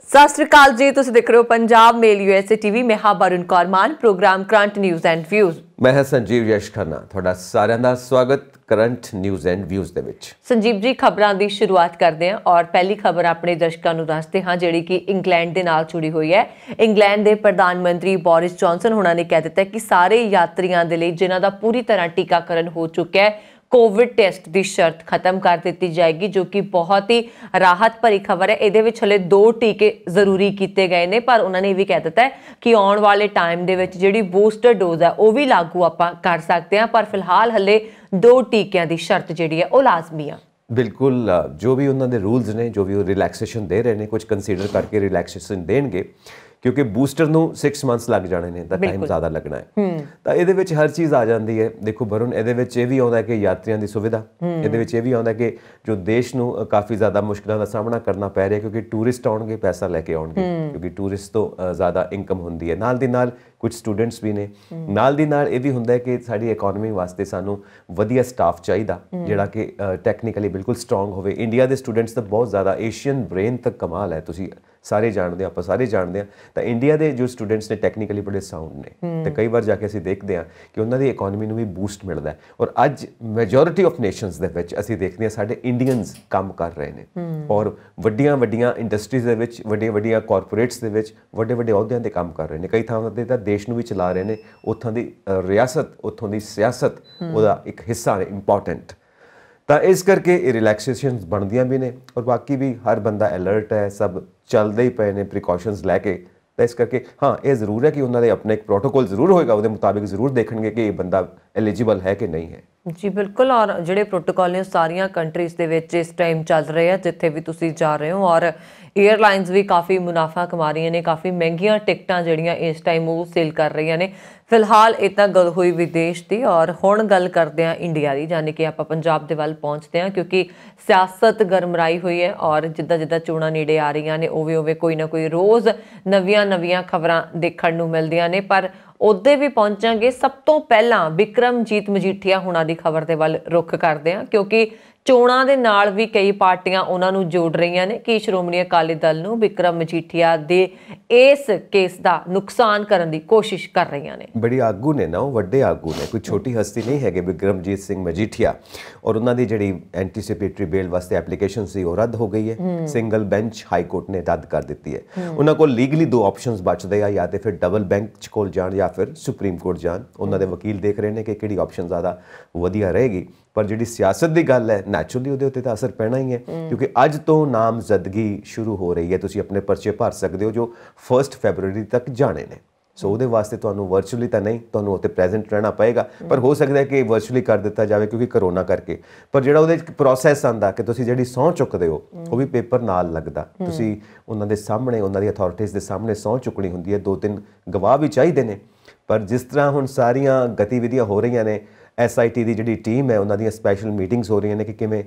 ਸਤਿ ਸ਼੍ਰੀ ਅਕਾਲ ਜੀ ਤੁਸੀਂ ਦੇਖ ਰਹੇ ਹੋ ਪੰਜਾਬ ਮੇਲ ਯੂਐਸਏ ਟੀਵੀ ਮੈਂ ਹਾਂ Barun Kaurman programme current news and views ਮੈਂ ਹਾਂ ਸੰਜੀਵ ਯਸ਼ ਖੰਨਾ ਤੁਹਾਡਾ ਸਾਰਿਆਂ ਦਾ ਸਵਾਗਤ ਕਰੰਟ ਨਿਊਜ਼ ਐਂਡ ਵਿਊਜ਼ ਦੇ ਵਿੱਚ ਸੰਜੀਵ ਜੀ ਖਬਰਾਂ ਦੀ ਸ਼ੁਰੂਆਤ ਕਰਦੇ ਹਾਂ ਔਰ ਪਹਿਲੀ ਖਬਰ ਆਪਣੇ ਦਰਸ਼ਕਾਂ ਨੂੰ ਦੱਸਦੇ ਹਾਂ ਜਿਹੜੀ ਕਿ ਇੰਗਲੈਂਡ ਦੇ ਨਾਲ ਜੁੜੀ ਹੋਈ ਹੈ ਇੰਗਲੈਂਡ ਦੇ ਪ੍ਰਧਾਨ ਮੰਤਰੀ ਬੋਰਿਸ ਜੌਨਸਨ ਹੁਣਾਂ ਨੇ ਕਹਿ ਦਿੱਤਾ ਕਿ ਸਾਰੇ ਯਾਤਰੀਆਂ ਦੇ ਲਈ ਜਿਨ੍ਹਾਂ ਦਾ ਪੂਰੀ ਤਰ੍ਹਾਂ ਟੀਕਾਕਰਨ ਹੋ ਚੁੱਕਿਆ ਹੈ ਕੋਵਿਡ ਟੈਸਟ ਦੀ ਸ਼ਰਤ ਖਤਮ ਕਰ ਦਿੱਤੀ ਜਾਏਗੀ ਜੋ ਕਿ ਬਹੁਤ ਹੀ ਰਾਹਤ ਭਰੀ ਖਬਰ ਹੈ ਇਹਦੇ ਵਿੱਚ ਹਲੇ ਦੋ ਟੀਕੇ ਜ਼ਰੂਰੀ ਕੀਤੇ ਗਏ ਨੇ ਪਰ ਉਹਨਾਂ ਨੇ ਇਹ ਵੀ ਕਹਿ ਦਿੱਤਾ ਹੈ ਕਿ ਆਉਣ ਵਾਲੇ ਟਾਈਮ ਦੇ ਵਿੱਚ ਜਿਹੜੀ ਬੂਸਟਰ ਡੋਜ਼ ਹੈ ਉਹ ਵੀ ਲਾਗੂ ਆਪਾਂ ਕਰ ਸਕਦੇ ਹਾਂ ਪਰ ਫਿਲਹਾਲ ਹਲੇ ਦੋ ਟੀਕਿਆਂ ਦੀ ਸ਼ਰਤ ਜਿਹੜੀ ਹੈ ਉਹ ਲਾਜ਼ਮੀ ਆ ਬਿਲਕੁਲ ਜੋ ਵੀ ਉਹਨਾਂ ਦੇ ਰੂਲਸ ਨੇ ਜੋ ਵੀ ਉਹ ਰਿਲੈਕਸੇਸ਼ਨ ਦੇ ਰਹੇ ਨੇ ਕੁਝ ਕੰਸੀਡਰ ਕਰਕੇ ਰਿਲੈਕਸੇਸ਼ਨ ਦੇਣਗੇ ਕਿਉਂਕਿ ਬੂਸਟਰ ਨੂੰ 6 ਮੰਥਸ ਲੱਗ ਜਾਣੇ ਨੇ ਤਾਂ ਟਾਈਮ ਜ਼ਿਆਦਾ ਲੱਗਣਾ ਹੈ ਤਾਂ ਇਹਦੇ ਵਿੱਚ ਹਰ ਚੀਜ਼ ਆ ਜਾਂਦੀ ਹੈ ਦੇਖੋ ਵਰੁਣ ਇਹਦੇ ਵਿੱਚ ਇਹ ਵੀ ਆਉਂਦਾ ਕਿ ਯਾਤਰੀਆਂ ਦੀ ਸੁਵਿਧਾ ਇਹਦੇ ਵਿੱਚ ਇਹ ਵੀ ਆਉਂਦਾ ਕਿ ਜੋ ਦੇਸ਼ ਨੂੰ ਕਾਫੀ ਜ਼ਿਆਦਾ ਮੁਸ਼ਕਲਾਂ ਦਾ ਸਾਹਮਣਾ ਕਰਨਾ ਪੈ ਰਿਹਾ ਕਿਉਂਕਿ ਟੂਰਿਸਟ ਆਉਣਗੇ ਪੈਸਾ ਲੈ ਕੇ ਆਉਣਗੇ ਕਿਉਂਕਿ ਟੂਰਿਸਟ ਤੋਂ ਜ਼ਿਆਦਾ ਇਨਕਮ ਹੁੰਦੀ ਹੈ ਨਾਲ ਦੀ ਨਾਲ ਕੁਝ ਸਟੂਡੈਂਟਸ ਵੀ ਨੇ ਨਾਲ ਦੀ ਨਾਲ ਇਹ ਵੀ ਹੁੰਦਾ ਹੈ ਕਿ ਸਾਡੀ ਇਕਨੋਮੀ ਵਾਸਤੇ ਸਾਨੂੰ ਵਧੀਆ ਸਟਾਫ ਚਾਹੀਦਾ ਜਿਹੜਾ ਕਿ ਟੈਕਨੀਕਲੀ ਬਿਲਕੁਲ ਸਟਰੋਂਗ ਹੋਵੇ ਇੰਡੀਆ ਦੇ ਸਟੂਡੈਂਟਸ ਤਾਂ ਬਹੁਤ ਜ਼ਿਆਦਾ ਏਸ਼ੀਅਨ ਬ੍ਰੇਨ ਤੱਕ ਕਮਾਲ ਹੈ ਤੁਸੀਂ ਸਾਰੇ ਜਾਣਦੇ ਆਪਾਂ ਸਾਰੇ ਜਾਣਦੇ ਆ ਤਾਂ ਇੰਡੀਆ ਦੇ ਜੋ ਸਟੂਡੈਂਟਸ ਨੇ ਟੈਕਨੀਕਲੀ ਬੜੇ ਸਾਊਂਡ ਨੇ ਤੇ ਕਈ ਵਾਰ ਜਾ ਕੇ ਅਸੀਂ ਦੇਖਦੇ ਆ ਕਿ ਉਹਨਾਂ ਦੀ ਇਕਨੋਮੀ ਨੂੰ ਵੀ ਬੂਸਟ ਮਿਲਦਾ ਔਰ ਅੱਜ ਮੈਜੋਰਿਟੀ ਆਫ ਨੇਸ਼ਨਸ ਦੇ ਵਿੱਚ ਅਸੀਂ ਦੇਖਦੇ ਆ ਸਾਡੇ ਇੰਡੀਅਨਸ ਕੰਮ ਕਰ ਰਹੇ ਨੇ ਔਰ ਵੱਡੀਆਂ ਵੱਡੀਆਂ ਇੰਡਸਟਰੀਜ਼ ਦੇ ਵਿੱਚ ਵੱਡੇ ਵੱਡੀਆਂ ਕਾਰਪੋਰੇਟਸ ਦੇ ਵਿੱਚ ਵੱਡੇ ਵੱਡੇ ਅਹੁਦਿਆਂ ਤੇ ਕੰਮ ਕਰ ਰਹੇ ਨੇ ਕਈ ਥਾਵਾਂ ਤੇ ਤਾਂ ਦੇਸ਼ ਨੂੰ ਵੀ ਚਲਾ ਰਹੇ ਨੇ ਉੱਥੋਂ ਦੀ ਰਿਆਸਤ ਉੱਥੋਂ ਦੀ ਸਿਆਸਤ ਉਹਦਾ ਇੱਕ ਹਿੱਸਾ ਹੈ ਇੰਪੋਰਟੈਂਟ ਤਾਂ ਇਸ ਕਰਕੇ ਇਹ ਰਿਲੈਕਸੇਸ਼ਨਸ ਬਣਦੀਆਂ ਵੀ ਨੇ ਔਰ ਬਾਕੀ ਵੀ ਹਰ ਬੰਦਾ ਅਲਰਟ ਹੈ ਸਭ ਚੱਲਦੇ ਹੀ ਪਏ ਨੇ ਪ੍ਰੀਕਾਸ਼ਨਸ ਲੈ ਕੇ ਤਾਂ ਇਸ ਕਰਕੇ ਹਾਂ ਇਹ ਜ਼ਰੂਰ ਹੈ ਕਿ ਉਹਨਾਂ ਦੇ ਆਪਣੇ ਇੱਕ ਪ੍ਰੋਟੋਕੋਲ ਜ਼ਰੂਰ ਹੋਏਗਾ ਉਹਦੇ ਮੁਤਾਬਿਕ ਜ਼ਰੂਰ ਦੇਖਣਗੇ ਕਿ ਇਹ ਬੰਦਾ ਐਲੀਜੀਬਲ ਹੈ ਕਿ ਨਹੀਂ ਹੈ ਜੀ ਬਿਲਕੁਲ ਔਰ ਜਿਹੜੇ ਪ੍ਰੋਟੋਕਾਲ ਨੇ ਸਾਰੀਆਂ ਕੰਟਰੀਜ਼ ਦੇ ਵਿੱਚ ਇਸ ਟਾਈਮ ਚੱਲ ਰਹੇ ਆ ਜਿੱਥੇ ਵੀ ਤੁਸੀਂ ਜਾ ਰਹੇ ਹੋ ਔਰ ਏਅਰਲਾਈਨਸ ਵੀ ਕਾਫੀ ਮੁਨਾਫਾ ਕਮਾ ਰਹੀਆਂ ਨੇ ਕਾਫੀ ਮਹਿੰਗੀਆਂ ਟਿਕਟਾਂ ਜਿਹੜੀਆਂ ਇਸ ਟਾਈਮ ਉਹ ਸੇਲ ਕਰ ਰਹੀਆਂ ਨੇ ਫਿਲਹਾਲ ਇਹ ਤਾਂ ਗੱਲ ਹੋਈ ਵਿਦੇਸ਼ ਦੀ ਔਰ ਹੁਣ ਗੱਲ ਕਰਦੇ ਆ ਇੰਡੀਆ ਦੀ ਯਾਨੀ ਕਿ ਆਪਾਂ ਪੰਜਾਬ ਦੇ ਵੱਲ ਪਹੁੰਚਦੇ ਆ ਕਿਉਂਕਿ ਸਿਆਸਤ ਗਰਮਰਾਈ ਹੋਈ ਹੈ ਔਰ ਜਿੱਦਾਂ ਜਿੱਦਾਂ ਚੋਣਾਂ ਨੇੜੇ ਆ ਰਹੀਆਂ ਨੇ ਉਵੇਂ ਉਵੇਂ ਕੋਈ ਨਾ ਕੋਈ ਰੋਜ਼ ਨਵੀਆਂ-ਨਵੀਆਂ ਖਬਰਾਂ ਦੇਖਣ ਨੂੰ ਮਿਲਦੀਆਂ ਨੇ ਪਰ ਉਹਦੇ ਵੀ ਪਹੁੰਚਾਂਗੇ ਸਭ ਤੋਂ ਪਹਿਲਾਂ ਵਿਕਰਮਜੀਤ ਮਜੀਠੀਆ ਹੁਣਾਂ ਦੀ ਖਬਰ ਦੇ ਵੱਲ ਰੁਖ ਕਰਦੇ ਆ ਕਿਉਂਕਿ ਚੋਣਾਂ ਦੇ ਨਾਲ ਵੀ ਕਈ ਪਾਰਟੀਆਂ ਉਹਨਾਂ ਨੂੰ ਜੋੜ ਰਹੀਆਂ ਨੇ ਕਿ ਸ਼੍ਰੋਮਣੀ ਅਕਾਲੀ ਦਲ ਨੂੰ ਵਿਕਰਮ ਮਜੀਠੀਆ ਦੇ ਇਸ ਕੇਸ ਦਾ ਨੁਕਸਾਨ ਕਰਨ ਦੀ ਕੋਸ਼ਿਸ਼ ਕਰ ਰਹੀਆਂ ਨੇ ਬੜੀ ਆਗੂ ਨੇ ਨਾ ਉਹ ਵੱਡੇ ਆਗੂ ਨੇ ਕੋਈ ਛੋਟੀ ਹਸਤੀ ਨਹੀਂ ਹੈਗੇ ਵਿਕਰਮਜੀਤ ਸਿੰਘ ਮਜੀਠੀਆ ਔਰ ਉਹਨਾਂ ਦੀ ਜਿਹੜੀ ਐਂਟੀਸਿਪੇਟਰੀ ਬੇਲ ਵਾਸਤੇ ਐਪਲੀਕੇਸ਼ਨ ਸੀ ਉਹ ਰੱਦ ਹੋ ਗਈ ਹੈ ਸਿੰਗਲ ਬੈਂਚ ਹਾਈ ਕੋਰਟ ਨੇ ਰੱਦ ਕਰ ਦਿੱਤੀ ਹੈ ਉਹਨਾਂ ਕੋਲ ਲੀਗਲੀ ਦੋ ਆਪਸ਼ਨਸ ਬਚਦੇ ਆ ਜਾਂ ਤੇ ਫਿਰ ਡਬਲ ਬੈਂਚ ਕੋਲ ਜਾਣ ਜਾਂ ਫਿਰ ਸੁਪਰੀਮ ਕੋਰਟ ਜਾਣ ਉਹਨਾਂ ਦੇ ਵਕੀਲ ਦੇਖ ਰਹੇ ਨੇ ਕਿ ਕਿਹੜੀ ਆਪਸ਼ਨ ਜ਼ਿਆਦਾ ਵਧੀਆ ਰਹੇਗੀ ਪਰ ਜਿਹੜੀ ਸਿਆਸਤ ਦੀ ਗੱਲ ਹੈ ਨੈਚੁਰਲੀ ਉਹਦੇ ਉੱਤੇ ਤਾਂ ਅਸਰ ਪੈਣਾ ਹੀ ਹੈ ਕਿਉਂਕਿ ਅੱਜ ਤੋਂ ਨਾਮਜ਼ਦਗੀ ਸ਼ੁਰੂ ਹੋ ਰਹੀ ਹੈ ਤੁਸੀਂ ਆਪਣੇ ਪਰਚੇ ਭਰ ਸਕਦੇ ਹੋ ਜੋ 1 ਫੈਬਰੂਅਰੀ ਤੱਕ ਜਾਣੇ ਨੇ ਸੋ ਉਹਦੇ ਵਾਸਤੇ ਤੁਹਾਨੂੰ ਵਰਚੁਅਲੀ ਤਾਂ ਨਹੀਂ ਤੁਹਾਨੂੰ ਉੱਥੇ ਪ੍ਰੈਜ਼ੈਂਟ ਰਹਿਣਾ ਪਏਗਾ ਪਰ ਹੋ ਸਕਦਾ ਹੈ ਕਿ ਵਰਚੁਅਲੀ ਕਰ ਦਿੱਤਾ ਜਾਵੇ ਕਿਉਂਕਿ ਕਰੋਨਾ ਕਰਕੇ ਪਰ ਜਿਹੜਾ ਉਹਦੇ ਇੱਕ ਪ੍ਰੋਸੈਸ ਆਂਦਾ ਕਿ ਤੁਸੀਂ ਜਿਹੜੀ ਸੌਂ ਚੁੱਕਦੇ ਹੋ ਉਹ ਵੀ ਪੇਪਰ ਨਾਲ ਲੱਗਦਾ ਤੁਸੀਂ ਉਹਨਾਂ ਦੇ ਸਾਹਮਣੇ ਉਹਨਾਂ ਦੀ ਅਥਾਰਟੀਜ਼ ਦੇ ਸਾਹਮਣੇ ਸੌਂ ਚੁੱਕਣੀ ਹੁੰਦੀ ਹੈ ਦੋ ਤਿੰਨ ਗਵਾਹ ਵੀ ਚਾਹੀਦੇ ਨੇ ਪਰ ਜਿਸ ਤਰ੍ਹਾਂ ਹੁਣ ਸਾਰੀਆਂ ਗਤੀਵਿਧੀਆਂ ਹੋ ਰਹੀਆਂ ਨੇ ਐਸਆਈਟੀ ਦੀ ਜਿਹੜੀ ਟੀਮ ਹੈ ਉਹਨਾਂ ਦੀਆਂ ਸਪੈਸ਼ਲ ਮੀਟਿੰਗਸ ਹੋ ਰਹੀਆਂ ਨੇ ਕਿ ਕਿਵੇਂ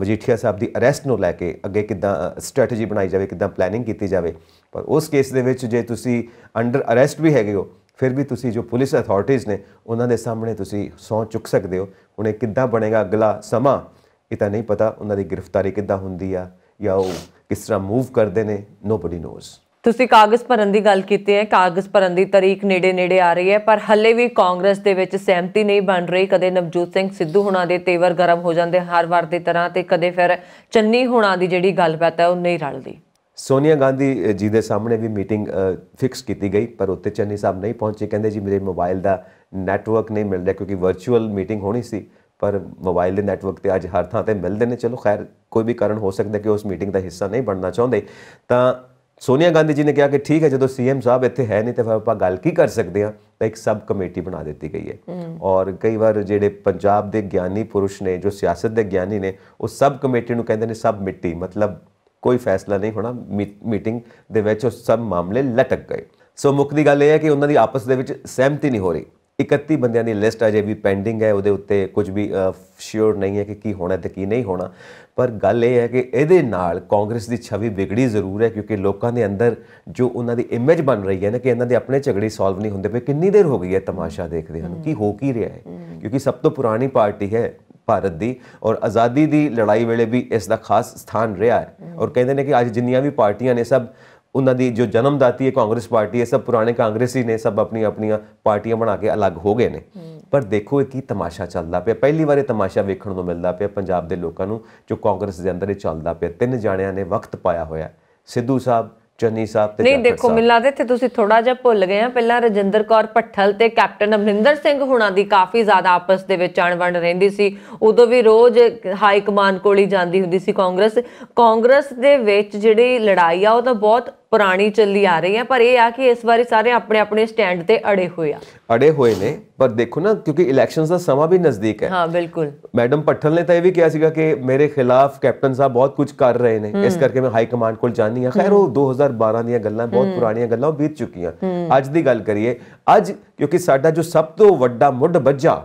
ਮਜੀਠੀਆ ਸਾਹਿਬ ਦੀ ਅਰੈਸਟ ਨੂੰ ਲੈ ਕੇ ਅੱਗੇ ਕਿਦਾਂ ਸਟ੍ਰੈਟਜੀ ਬਣਾਈ ਜਾਵੇ ਕਿਦਾਂ ਪਲੈਨਿੰਗ ਕੀਤੀ ਜਾਵੇ ਪਰ ਉਸ ਕੇਸ ਦੇ ਵਿੱਚ ਜੇ ਤੁਸੀਂ ਅੰਡਰ ਅਰੈਸਟ ਵੀ ਹੈਗੇ ਹੋ ਫਿਰ ਵੀ ਤੁਸੀਂ ਜੋ ਪੁਲਿਸ ਅਥਾਰਟੀਜ਼ ਨੇ ਉਹਨਾਂ ਦੇ ਸਾਹਮਣੇ ਤੁਸੀਂ ਸੌਂ ਚੁੱਕ ਸਕਦੇ ਹੋ ਹੁਣ ਇਹ ਕਿੱਦਾਂ ਬਣੇਗਾ ਅਗਲਾ ਸਮਾਂ ਇਹ ਤਾਂ ਨਹੀਂ ਪਤਾ ਉਹਨਾਂ ਦੀ ਗ੍ਰਿਫਤਾਰੀ ਕਿੱਦਾਂ ਹੁੰਦੀ ਆ ਜਾਂ ਉਹ ਕਿਸ ਤਰ੍ਹਾਂ ਮੂਵ ਕਰਦੇ ਨੇ ਨੋਬਡੀ ਨੋਜ਼ ਤੁਸੀਂ ਕਾਗਜ਼ ਭਰਨ ਦੀ ਗੱਲ ਕੀਤੀ ਹੈ ਕਾਗਜ਼ ਭਰਨ ਦੀ ਤਾਰੀਖ ਨੇੜੇ ਨੇੜੇ ਆ ਰਹੀ ਹੈ ਪਰ ਹੱਲੇ ਵੀ ਕਾਂਗਰਸ ਦੇ ਵਿੱਚ ਸਹਿਮਤੀ ਨਹੀਂ ਬਣ ਰਹੀ ਕਦੇ ਨਵਜੋਤ ਸਿੰਘ ਸਿੱਧੂ ਹੁਣਾਂ ਦੇ ਤੇਵਰ ਗਰਮ ਹੋ ਜਾਂਦੇ ਹਰ ਵਾਰ ਦੀ ਤਰ੍ਹਾਂ ਤੇ ਕਦੇ ਫਿਰ ਚੰਨੀ ਹੁਣਾਂ ਦੀ ਜਿਹੜੀ ਗੱਲਬਾਤ ਹੈ ਉਹ ਨਹੀਂ ਰਲਦੀ ਸੋਨੀਆ ਗਾਂਧੀ ਜੀ ਦੇ ਸਾਹਮਣੇ ਵੀ ਮੀਟਿੰਗ ਫਿਕਸ ਕੀਤੀ ਗਈ ਪਰ ਉੱਤੇ ਚੰਨੀ ਸਾਹਿਬ ਨਹੀਂ ਪਹੁੰਚੇ ਕਹਿੰਦੇ ਜੀ ਮੇਰੇ ਮੋਬਾਈਲ ਦਾ ਨੈਟਵਰਕ ਨਹੀਂ ਮਿਲ ਰਿਹਾ ਕਿਉਂਕਿ ਵਰਚੁਅਲ ਮੀਟਿੰਗ ਹੋਣੀ ਸੀ ਪਰ ਮੋਬਾਈਲ ਦੇ ਨੈਟਵਰਕ ਤੇ ਅੱਜ ਹਰ ਥਾਂ ਤੇ ਮਿਲਦੇ ਨੇ ਚਲੋ ਖੈਰ ਕੋਈ ਵੀ ਕਾਰਨ ਹੋ ਸਕਦਾ ਕਿ ਉਸ ਮੀਟਿੰਗ ਦਾ ਹਿੱਸਾ ਨਹੀਂ ਬਣਨਾ ਚਾਹੁੰਦੇ ਤਾਂ ਸੋਨੀਆ ਗਾਂਧੀ ਜੀ ਨੇ ਕਿਹਾ ਕਿ ਠੀਕ ਹੈ ਜਦੋਂ ਸੀਐਮ ਸਾਹਿਬ ਇੱਥੇ ਹੈ ਨਹੀਂ ਤੇ ਫਿਰ ਆਪਾਂ ਗੱਲ ਕੀ ਕਰ ਸਕਦੇ ਆ ਤਾਂ ਇੱਕ ਸਬ ਕਮੇਟੀ ਬਣਾ ਦਿੱਤੀ ਗਈ ਹੈ ਔਰ ਕਈ ਵਾਰ ਜਿਹੜੇ ਪੰਜਾਬ ਦੇ ਗਿਆਨੀ ਪੁਰਸ਼ ਨੇ ਜੋ ਸਿਆਸਤ ਦੇ ਗਿਆਨੀ ਨੇ ਉਹ ਸਬ ਕਮੇਟੀ ਨੂੰ ਕਹਿੰਦੇ ਨੇ ਸਬ ਮਿੱਟੀ ਮਤਲਬ ਕੋਈ ਫੈਸਲਾ ਨਹੀਂ ਹੋਣਾ ਮੀਟਿੰਗ ਦੇ ਵਿੱਚ ਉਹ ਸਭ ਮਾਮਲੇ ਲਟਕ ਗਏ ਸੋ ਮੁੱਖ ਦੀ ਗੱਲ ਇਹ ਹੈ ਕਿ ਉਹਨਾਂ ਦੀ ਆਪਸ ਦੇ ਵਿੱਚ ਸਹਿਮਤੀ ਨਹੀਂ ਹੋ ਰਹੀ 31 ਬੰਦਿਆਂ ਦੀ ਲਿਸਟ ਅਜੇ ਵੀ ਪੈਂਡਿੰਗ ਹੈ ਉਹਦੇ ਉੱਤੇ ਕੁਝ ਵੀ ਸ਼ੋਰ ਨਹੀਂ ਹੈ ਕਿ ਕੀ ਹੋਣਾ ਤੇ ਕੀ ਨਹੀਂ ਹੋਣਾ ਪਰ ਗੱਲ ਇਹ ਹੈ ਕਿ ਇਹਦੇ ਨਾਲ ਕਾਂਗਰਸ ਦੀ ਛਵੀ ਵਿਗੜੀ ਜ਼ਰੂਰ ਹੈ ਕਿਉਂਕਿ ਲੋਕਾਂ ਦੇ ਅੰਦਰ ਜੋ ਉਹਨਾਂ ਦੀ ਇਮੇਜ ਬਣ ਰਹੀ ਹੈ ਨਾ ਕਿ ਇਹਨਾਂ ਦੇ ਆਪਣੇ ਝਗੜੇ ਸੋਲਵ ਨਹੀਂ ਹੁੰਦੇ ਪਏ ਕਿੰਨੀ ਦੇਰ ਹੋ ਗਈ ਹੈ ਤਮਾਸ਼ਾ ਦੇਖਦੇ ਹਨ ਕੀ ਹੋ ਕੀ ਰਿਹਾ ਹੈ ਕਿਉਂਕਿ ਸਭ ਤੋਂ ਪੁਰਾਣੀ ਪਾਰਟੀ ਹੈ ਭਾਰਤ ਦੀ ਔਰ ਆਜ਼ਾਦੀ ਦੀ ਲੜਾਈ ਵੇਲੇ ਵੀ ਇਸ ਦਾ ਖਾਸ ਸਥਾਨ ਰਿਹਾ ਹੈ ਔਰ ਕਹਿੰਦੇ ਨੇ ਕਿ ਅੱਜ ਜਿੰਨੀਆਂ ਵੀ ਪਾਰਟੀਆਂ ਨੇ ਸਭ ਉਹਨਾਂ ਦੀ ਜੋ ਜਨਮਦਾਤੀ ਹੈ ਕਾਂਗਰਸ ਪਾਰਟੀ ਇਹ ਸਭ ਪੁਰਾਣੇ ਕਾਂਗਰਸੀ ਨੇ ਸਭ ਆਪਣੀ ਆਪਣੀਆਂ ਪਾਰਟੀਆਂ ਬਣਾ ਕੇ ਅਲੱਗ ਹੋ ਗਏ ਨੇ ਪਰ ਦੇਖੋ ਇਹ ਕੀ ਤਮਾਸ਼ਾ ਚੱਲਦਾ ਪਿਆ ਪਹਿਲੀ ਵਾਰੇ ਤਮਾਸ਼ਾ ਵੇਖਣ ਨੂੰ ਮਿਲਦਾ ਪਿਆ ਪੰਜਾਬ ਦੇ ਲੋਕਾਂ ਨੂੰ ਜੋ ਕਾਂਗਰਸ ਦੇ ਅੰਦਰ ਇਹ ਚੱਲਦਾ ਪਿਆ ਤਿੰਨ ਜਾਣਿਆਂ ਨੇ ਵਕਤ ਪਾਇਆ ਹੋਇਆ ਸਿੱਧੂ ਸਾਹਿਬ ਚੰਨੀ ਸਾਹਿਬ ਤੇ ਨਹੀਂ ਦੇਖੋ ਮਿਲਣਾ ਤੇ ਇੱਥੇ ਤੁਸੀਂ ਥੋੜਾ ਜਿਹਾ ਭੁੱਲ ਗਏ ਆ ਪਹਿਲਾਂ ਰਜਿੰਦਰ ਕੌਰ ਪੱਠਲ ਤੇ ਕੈਪਟਨ ਅਮਰਿੰਦਰ ਸਿੰਘ ਹੁਣਾਂ ਦੀ ਕਾਫੀ ਜ਼ਿਆਦਾ ਆਪਸ ਦੇ ਵਿੱਚ ਅਣਵਣ ਰਹਿੰਦੀ ਸੀ ਉਦੋਂ ਵੀ ਰੋਜ਼ ਹਾਈ ਕਮਾਨ ਕੋਲ ਹੀ ਜਾਂਦੀ ਹੁੰਦੀ ਸੀ ਕਾਂਗਰਸ ਕਾਂਗਰਸ ਦੇ ਵਿੱਚ ਜਿਹੜੀ ਲੜਾਈ ਆ ਉਹ ਤਾਂ ਬਹੁਤ ਪੁਰਾਣੀ ਚੱਲੀ ਆ ਰਹੀ ਹੈ ਪਰ ਇਹ ਆ ਕਿ ਇਸ ਵਾਰੀ ਸਾਰੇ ਆਪਣੇ ਆਪਣੇ ਸਟੈਂਡ ਤੇ ਅੜੇ ਹੋਏ ਆ ਅੜੇ ਹੋਏ ਨੇ ਪਰ ਦੇਖੋ ਨਾ ਕਿਉਂਕਿ ਇਲੈਕਸ਼ਨਸ ਦਾ ਸਮਾਂ ਵੀ ਨਜ਼ਦੀਕ ਹੈ ਹਾਂ ਬਿਲਕੁਲ ਮੈਡਮ ਪੱਠਲ ਨੇ ਤਾਂ ਇਹ ਵੀ ਕਿਹਾ ਸੀਗਾ ਕਿ ਮੇਰੇ ਖਿਲਾਫ ਕੈਪਟਨ ਸਾਹਿਬ ਬਹੁਤ ਕੁਝ ਕਰ ਰਹੇ ਨੇ ਇਸ ਕਰਕੇ ਮੈਂ ਹਾਈ ਕਮਾਂਡ ਕੋਲ ਜਾਣੀ ਆ ਖੈਰ ਉਹ 2012 ਦੀਆਂ ਗੱਲਾਂ ਬਹੁਤ ਪੁਰਾਣੀਆਂ ਗੱਲਾਂ ਉਹ ਬੀਤ ਚੁੱਕੀਆਂ ਅੱਜ ਦੀ ਗੱਲ ਕਰੀਏ ਅੱਜ ਕਿਉਂਕਿ ਸਾਡਾ ਜੋ ਸਭ ਤੋਂ ਵੱਡਾ ਮੁੱਢ ਵੱਜਾ